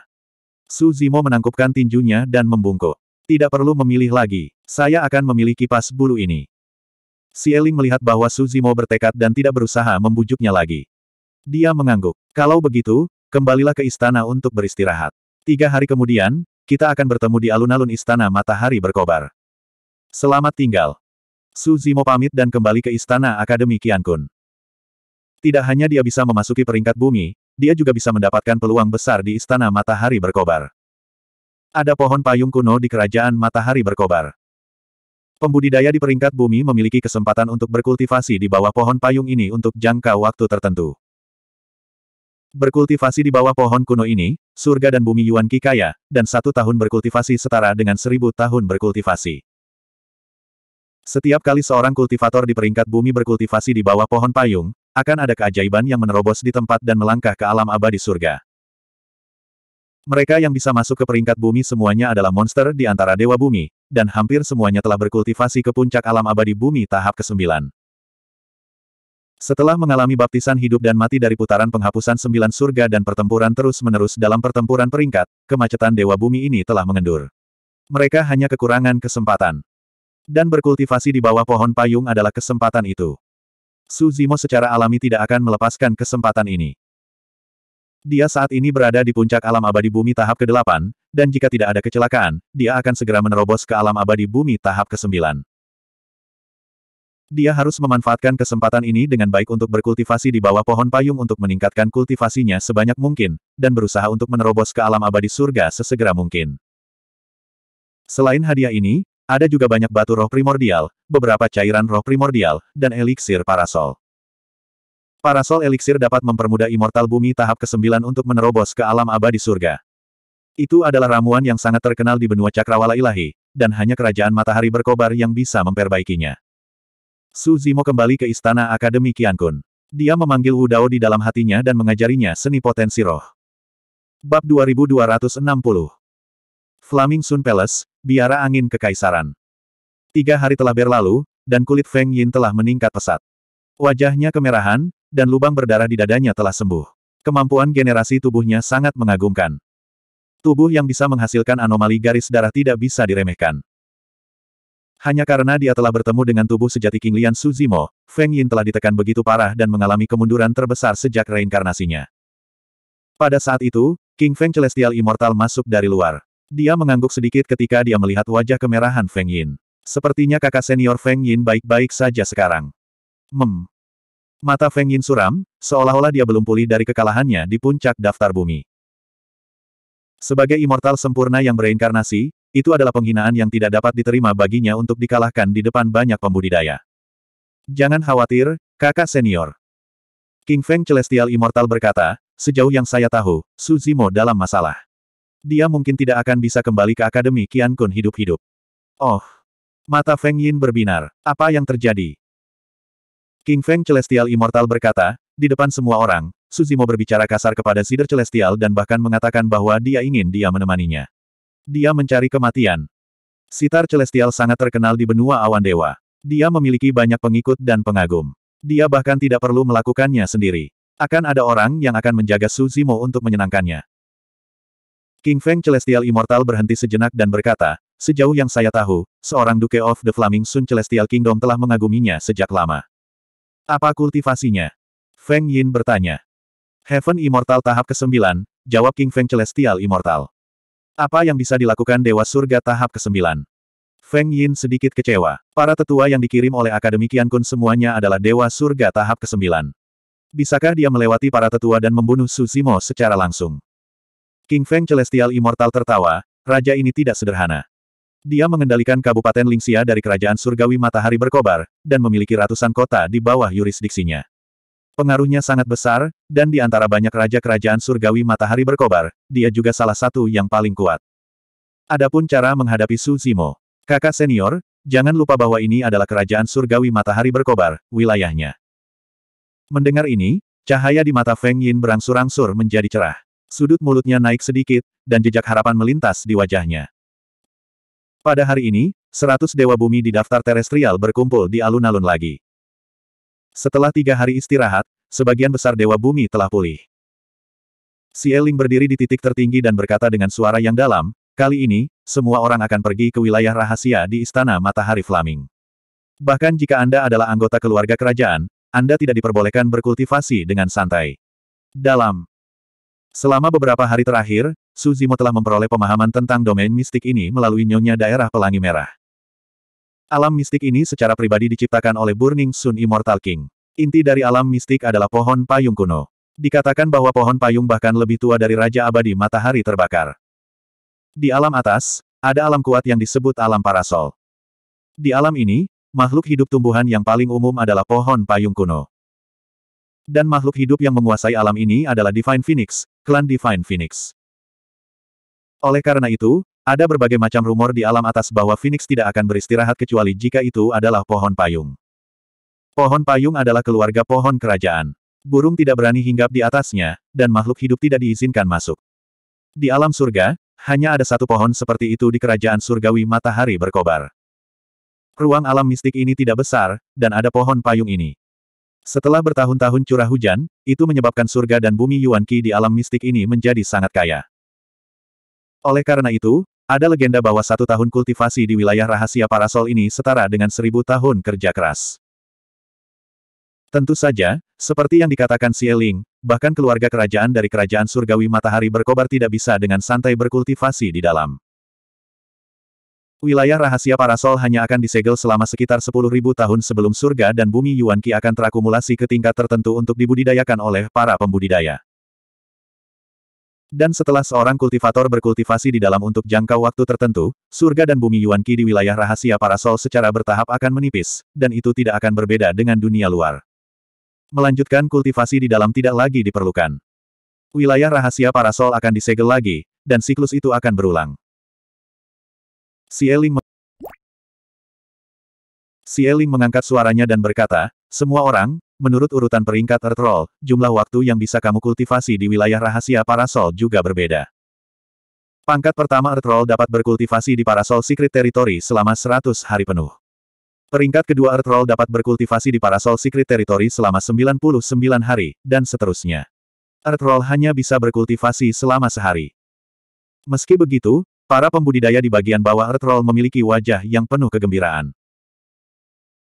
S1: Su Zimo menangkupkan tinjunya dan membungkuk. Tidak perlu memilih lagi, saya akan memilih kipas bulu ini. Si Eling melihat bahwa Su Zimo bertekad dan tidak berusaha membujuknya lagi. Dia mengangguk. Kalau begitu, kembalilah ke istana untuk beristirahat. Tiga hari kemudian, kita akan bertemu di alun-alun istana matahari berkobar. Selamat tinggal. Su Zimo pamit dan kembali ke istana Akademi Kiankun. Tidak hanya dia bisa memasuki peringkat bumi, dia juga bisa mendapatkan peluang besar di Istana Matahari Berkobar. Ada pohon payung kuno di Kerajaan Matahari Berkobar. Pembudidaya di peringkat bumi memiliki kesempatan untuk berkultivasi di bawah pohon payung ini untuk jangka waktu tertentu. Berkultivasi di bawah pohon kuno ini, surga dan bumi Yuan Qi kaya, dan satu tahun berkultivasi setara dengan seribu tahun berkultivasi. Setiap kali seorang kultivator di peringkat bumi berkultivasi di bawah pohon payung, akan ada keajaiban yang menerobos di tempat dan melangkah ke alam abadi surga. Mereka yang bisa masuk ke peringkat bumi semuanya adalah monster di antara dewa bumi, dan hampir semuanya telah berkultivasi ke puncak alam abadi bumi tahap ke-9. Setelah mengalami baptisan hidup dan mati dari putaran penghapusan sembilan surga dan pertempuran terus-menerus dalam pertempuran peringkat, kemacetan Dewa Bumi ini telah mengendur. Mereka hanya kekurangan kesempatan. Dan berkultivasi di bawah pohon payung adalah kesempatan itu. Su Zimo secara alami tidak akan melepaskan kesempatan ini. Dia saat ini berada di puncak alam abadi bumi tahap ke-8, dan jika tidak ada kecelakaan, dia akan segera menerobos ke alam abadi bumi tahap ke-9. Dia harus memanfaatkan kesempatan ini dengan baik untuk berkultivasi di bawah pohon payung untuk meningkatkan kultivasinya sebanyak mungkin, dan berusaha untuk menerobos ke alam abadi surga sesegera mungkin. Selain hadiah ini, ada juga banyak batu roh primordial, beberapa cairan roh primordial, dan eliksir parasol. Parasol eliksir dapat mempermudah immortal bumi tahap ke-9 untuk menerobos ke alam abadi surga. Itu adalah ramuan yang sangat terkenal di benua cakrawala ilahi, dan hanya kerajaan matahari berkobar yang bisa memperbaikinya. Su Zimo kembali ke istana Akademi Kun. Dia memanggil Wu Dao di dalam hatinya dan mengajarinya seni potensi roh. Bab 2260 Flaming Sun Palace, biara angin kekaisaran. Tiga hari telah berlalu, dan kulit Feng Yin telah meningkat pesat. Wajahnya kemerahan, dan lubang berdarah di dadanya telah sembuh. Kemampuan generasi tubuhnya sangat mengagumkan. Tubuh yang bisa menghasilkan anomali garis darah tidak bisa diremehkan. Hanya karena dia telah bertemu dengan tubuh sejati King Lian Suzimo, Feng Yin telah ditekan begitu parah dan mengalami kemunduran terbesar sejak reinkarnasinya. Pada saat itu, King Feng Celestial Immortal masuk dari luar. Dia mengangguk sedikit ketika dia melihat wajah kemerahan Feng Yin. Sepertinya kakak senior Feng Yin baik-baik saja sekarang. Mem. Mata Feng Yin suram, seolah-olah dia belum pulih dari kekalahannya di puncak daftar bumi. Sebagai immortal sempurna yang bereinkarnasi, itu adalah penghinaan yang tidak dapat diterima baginya untuk dikalahkan di depan banyak pembudidaya. Jangan khawatir, kakak senior. King Feng Celestial Immortal berkata, sejauh yang saya tahu, Suzimo dalam masalah. Dia mungkin tidak akan bisa kembali ke Akademi Qian Kun hidup-hidup. Oh! Mata Feng Yin berbinar. Apa yang terjadi? King Feng Celestial Immortal berkata, di depan semua orang, Suzimo berbicara kasar kepada Sider Celestial dan bahkan mengatakan bahwa dia ingin dia menemaninya. Dia mencari kematian. Sitar Celestial sangat terkenal di benua awan dewa. Dia memiliki banyak pengikut dan pengagum. Dia bahkan tidak perlu melakukannya sendiri. Akan ada orang yang akan menjaga Suzimo untuk menyenangkannya. King Feng Celestial Immortal berhenti sejenak dan berkata, sejauh yang saya tahu, seorang Duke of the Flaming Sun Celestial Kingdom telah mengaguminya sejak lama. Apa kultivasinya? Feng Yin bertanya. Heaven Immortal tahap ke-9, jawab King Feng Celestial Immortal. Apa yang bisa dilakukan Dewa Surga tahap ke-9? Feng Yin sedikit kecewa. Para tetua yang dikirim oleh Akademi Kian Kun semuanya adalah Dewa Surga tahap ke-9. Bisakah dia melewati para tetua dan membunuh Suzimo secara langsung? King Feng Celestial Immortal tertawa, raja ini tidak sederhana. Dia mengendalikan Kabupaten Lingxia dari Kerajaan Surgawi Matahari Berkobar, dan memiliki ratusan kota di bawah yurisdiksinya. Pengaruhnya sangat besar, dan di antara banyak raja Kerajaan Surgawi Matahari Berkobar, dia juga salah satu yang paling kuat. Adapun cara menghadapi Su Zimo. Kakak senior, jangan lupa bahwa ini adalah Kerajaan Surgawi Matahari Berkobar, wilayahnya. Mendengar ini, cahaya di mata Feng Yin berangsur-angsur menjadi cerah. Sudut mulutnya naik sedikit, dan jejak harapan melintas di wajahnya. Pada hari ini, seratus dewa bumi di daftar terestrial berkumpul di alun-alun lagi. Setelah tiga hari istirahat, sebagian besar dewa bumi telah pulih. Si Eling berdiri di titik tertinggi dan berkata dengan suara yang dalam, kali ini, semua orang akan pergi ke wilayah rahasia di Istana Matahari Flaming. Bahkan jika Anda adalah anggota keluarga kerajaan, Anda tidak diperbolehkan berkultivasi dengan santai. Dalam Selama beberapa hari terakhir, Suzimo telah memperoleh pemahaman tentang domain mistik ini melalui nyonya daerah pelangi merah. Alam mistik ini secara pribadi diciptakan oleh Burning Sun Immortal King. Inti dari alam mistik adalah pohon payung kuno. Dikatakan bahwa pohon payung bahkan lebih tua dari Raja Abadi Matahari Terbakar. Di alam atas, ada alam kuat yang disebut alam parasol. Di alam ini, makhluk hidup tumbuhan yang paling umum adalah pohon payung kuno. Dan makhluk hidup yang menguasai alam ini adalah Divine Phoenix, klan Divine Phoenix. Oleh karena itu, ada berbagai macam rumor di alam atas bahwa Phoenix tidak akan beristirahat kecuali jika itu adalah pohon payung. Pohon payung adalah keluarga pohon kerajaan. Burung tidak berani hinggap di atasnya, dan makhluk hidup tidak diizinkan masuk. Di alam surga, hanya ada satu pohon seperti itu di kerajaan surgawi matahari berkobar. Ruang alam mistik ini tidak besar, dan ada pohon payung ini. Setelah bertahun-tahun curah hujan, itu menyebabkan surga dan bumi Yuan Qi di alam mistik ini menjadi sangat kaya. Oleh karena itu, ada legenda bahwa satu tahun kultivasi di wilayah rahasia parasol ini setara dengan seribu tahun kerja keras. Tentu saja, seperti yang dikatakan Xie Ling, bahkan keluarga kerajaan dari kerajaan surgawi matahari berkobar tidak bisa dengan santai berkultivasi di dalam. Wilayah rahasia parasol hanya akan disegel selama sekitar 10.000 tahun sebelum surga dan bumi Yuan Qi akan terakumulasi ke tingkat tertentu untuk dibudidayakan oleh para pembudidaya. Dan setelah seorang kultivator berkultivasi di dalam untuk jangka waktu tertentu, surga dan bumi Yuan Qi di wilayah rahasia parasol secara bertahap akan menipis, dan itu tidak akan berbeda dengan dunia luar. Melanjutkan kultivasi di dalam tidak lagi diperlukan. Wilayah rahasia parasol akan disegel lagi, dan siklus itu akan berulang. Sieling mengangkat suaranya dan berkata, semua orang, menurut urutan peringkat Roll, jumlah waktu yang bisa kamu kultivasi di wilayah rahasia parasol juga berbeda. Pangkat pertama Roll dapat berkultivasi di parasol secret territory selama 100 hari penuh. Peringkat kedua Roll dapat berkultivasi di parasol secret territory selama 99 hari, dan seterusnya. Roll hanya bisa berkultivasi selama sehari. Meski begitu, Para pembudidaya di bagian bawah Earthroll memiliki wajah yang penuh kegembiraan.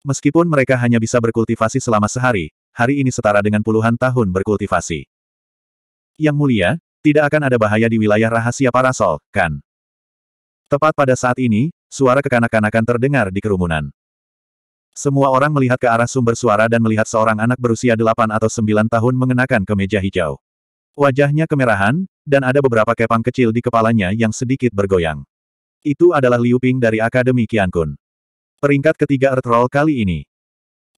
S1: Meskipun mereka hanya bisa berkultivasi selama sehari, hari ini setara dengan puluhan tahun berkultivasi. Yang mulia, tidak akan ada bahaya di wilayah rahasia parasol, kan? Tepat pada saat ini, suara kekanak-kanakan terdengar di kerumunan. Semua orang melihat ke arah sumber suara dan melihat seorang anak berusia 8 atau 9 tahun mengenakan kemeja hijau. Wajahnya kemerahan, dan ada beberapa kepang kecil di kepalanya yang sedikit bergoyang. Itu adalah Liu Ping dari Akademi Qiankun. Peringkat ketiga Earth Roll kali ini.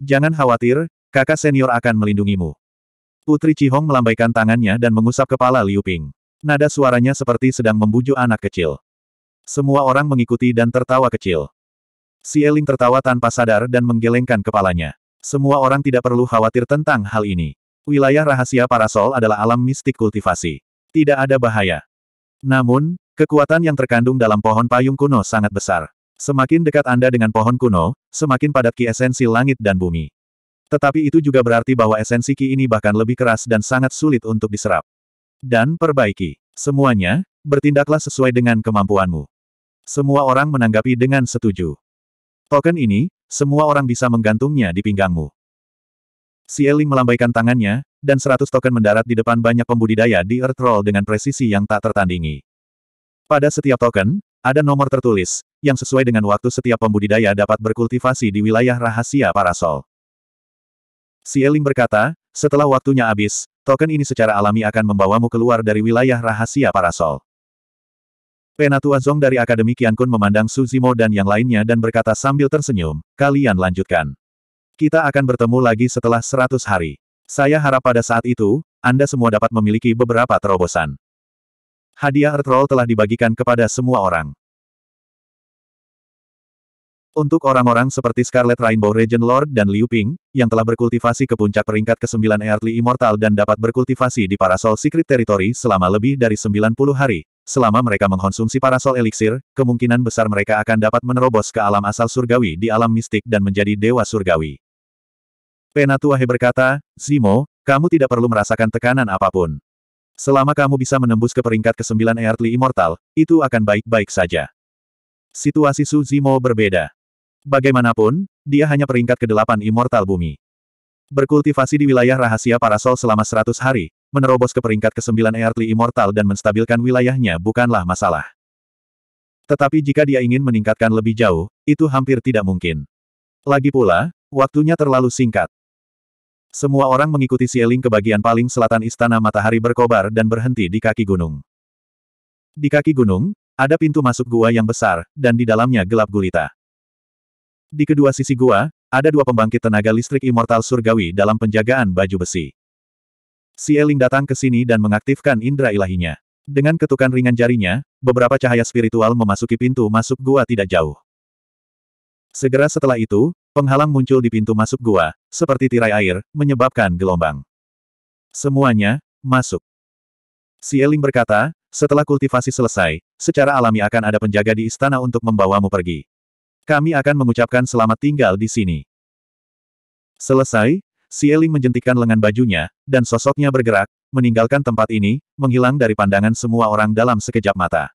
S1: Jangan khawatir, kakak senior akan melindungimu. Putri Cihong melambaikan tangannya dan mengusap kepala Liu Ping. Nada suaranya seperti sedang membujuk anak kecil. Semua orang mengikuti dan tertawa kecil. Si Eling tertawa tanpa sadar dan menggelengkan kepalanya. Semua orang tidak perlu khawatir tentang hal ini. Wilayah rahasia parasol adalah alam mistik kultivasi. Tidak ada bahaya. Namun, kekuatan yang terkandung dalam pohon payung kuno sangat besar. Semakin dekat Anda dengan pohon kuno, semakin padat ki esensi langit dan bumi. Tetapi itu juga berarti bahwa esensi ki ini bahkan lebih keras dan sangat sulit untuk diserap. Dan perbaiki. Semuanya, bertindaklah sesuai dengan kemampuanmu. Semua orang menanggapi dengan setuju. Token ini, semua orang bisa menggantungnya di pinggangmu. Si Eling melambaikan tangannya, dan seratus token mendarat di depan banyak pembudidaya di Earth Roll dengan presisi yang tak tertandingi. Pada setiap token, ada nomor tertulis, yang sesuai dengan waktu setiap pembudidaya dapat berkultivasi di wilayah rahasia parasol. Eling berkata, setelah waktunya habis, token ini secara alami akan membawamu keluar dari wilayah rahasia parasol. Penatua Zong dari Akademi Kiankun memandang Suzimo dan yang lainnya dan berkata sambil tersenyum, kalian lanjutkan. Kita akan bertemu lagi setelah 100 hari. Saya harap pada saat itu, Anda semua dapat memiliki beberapa terobosan. Hadiah Earth Roll telah dibagikan kepada semua orang. Untuk orang-orang seperti Scarlet Rainbow Regent Lord dan Liu Ping, yang telah berkultivasi ke puncak peringkat ke-9 Earthly Immortal dan dapat berkultivasi di Parasol Secret Territory selama lebih dari 90 hari, selama mereka mengkonsumsi Parasol Elixir, kemungkinan besar mereka akan dapat menerobos ke alam asal surgawi di alam mistik dan menjadi Dewa Surgawi. Penatua berkata, Zimo, kamu tidak perlu merasakan tekanan apapun. Selama kamu bisa menembus ke peringkat ke-9 Earthly Immortal, itu akan baik-baik saja. Situasi Su Zimo berbeda. Bagaimanapun, dia hanya peringkat ke-8 Immortal Bumi. Berkultivasi di wilayah rahasia parasol selama 100 hari, menerobos ke peringkat ke-9 Earthly Immortal dan menstabilkan wilayahnya bukanlah masalah. Tetapi jika dia ingin meningkatkan lebih jauh, itu hampir tidak mungkin. Lagi pula, waktunya terlalu singkat. Semua orang mengikuti Sieling ke bagian paling selatan Istana Matahari berkobar dan berhenti di kaki gunung. Di kaki gunung, ada pintu masuk gua yang besar, dan di dalamnya gelap gulita. Di kedua sisi gua, ada dua pembangkit tenaga listrik immortal surgawi dalam penjagaan baju besi. Sieling datang ke sini dan mengaktifkan indera ilahinya. Dengan ketukan ringan jarinya, beberapa cahaya spiritual memasuki pintu masuk gua tidak jauh. Segera setelah itu, Penghalang muncul di pintu masuk gua, seperti tirai air, menyebabkan gelombang. Semuanya, masuk. Si Eling berkata, setelah kultivasi selesai, secara alami akan ada penjaga di istana untuk membawamu pergi. Kami akan mengucapkan selamat tinggal di sini. Selesai, si Eling menjentikan lengan bajunya, dan sosoknya bergerak, meninggalkan tempat ini, menghilang dari pandangan semua orang dalam sekejap mata.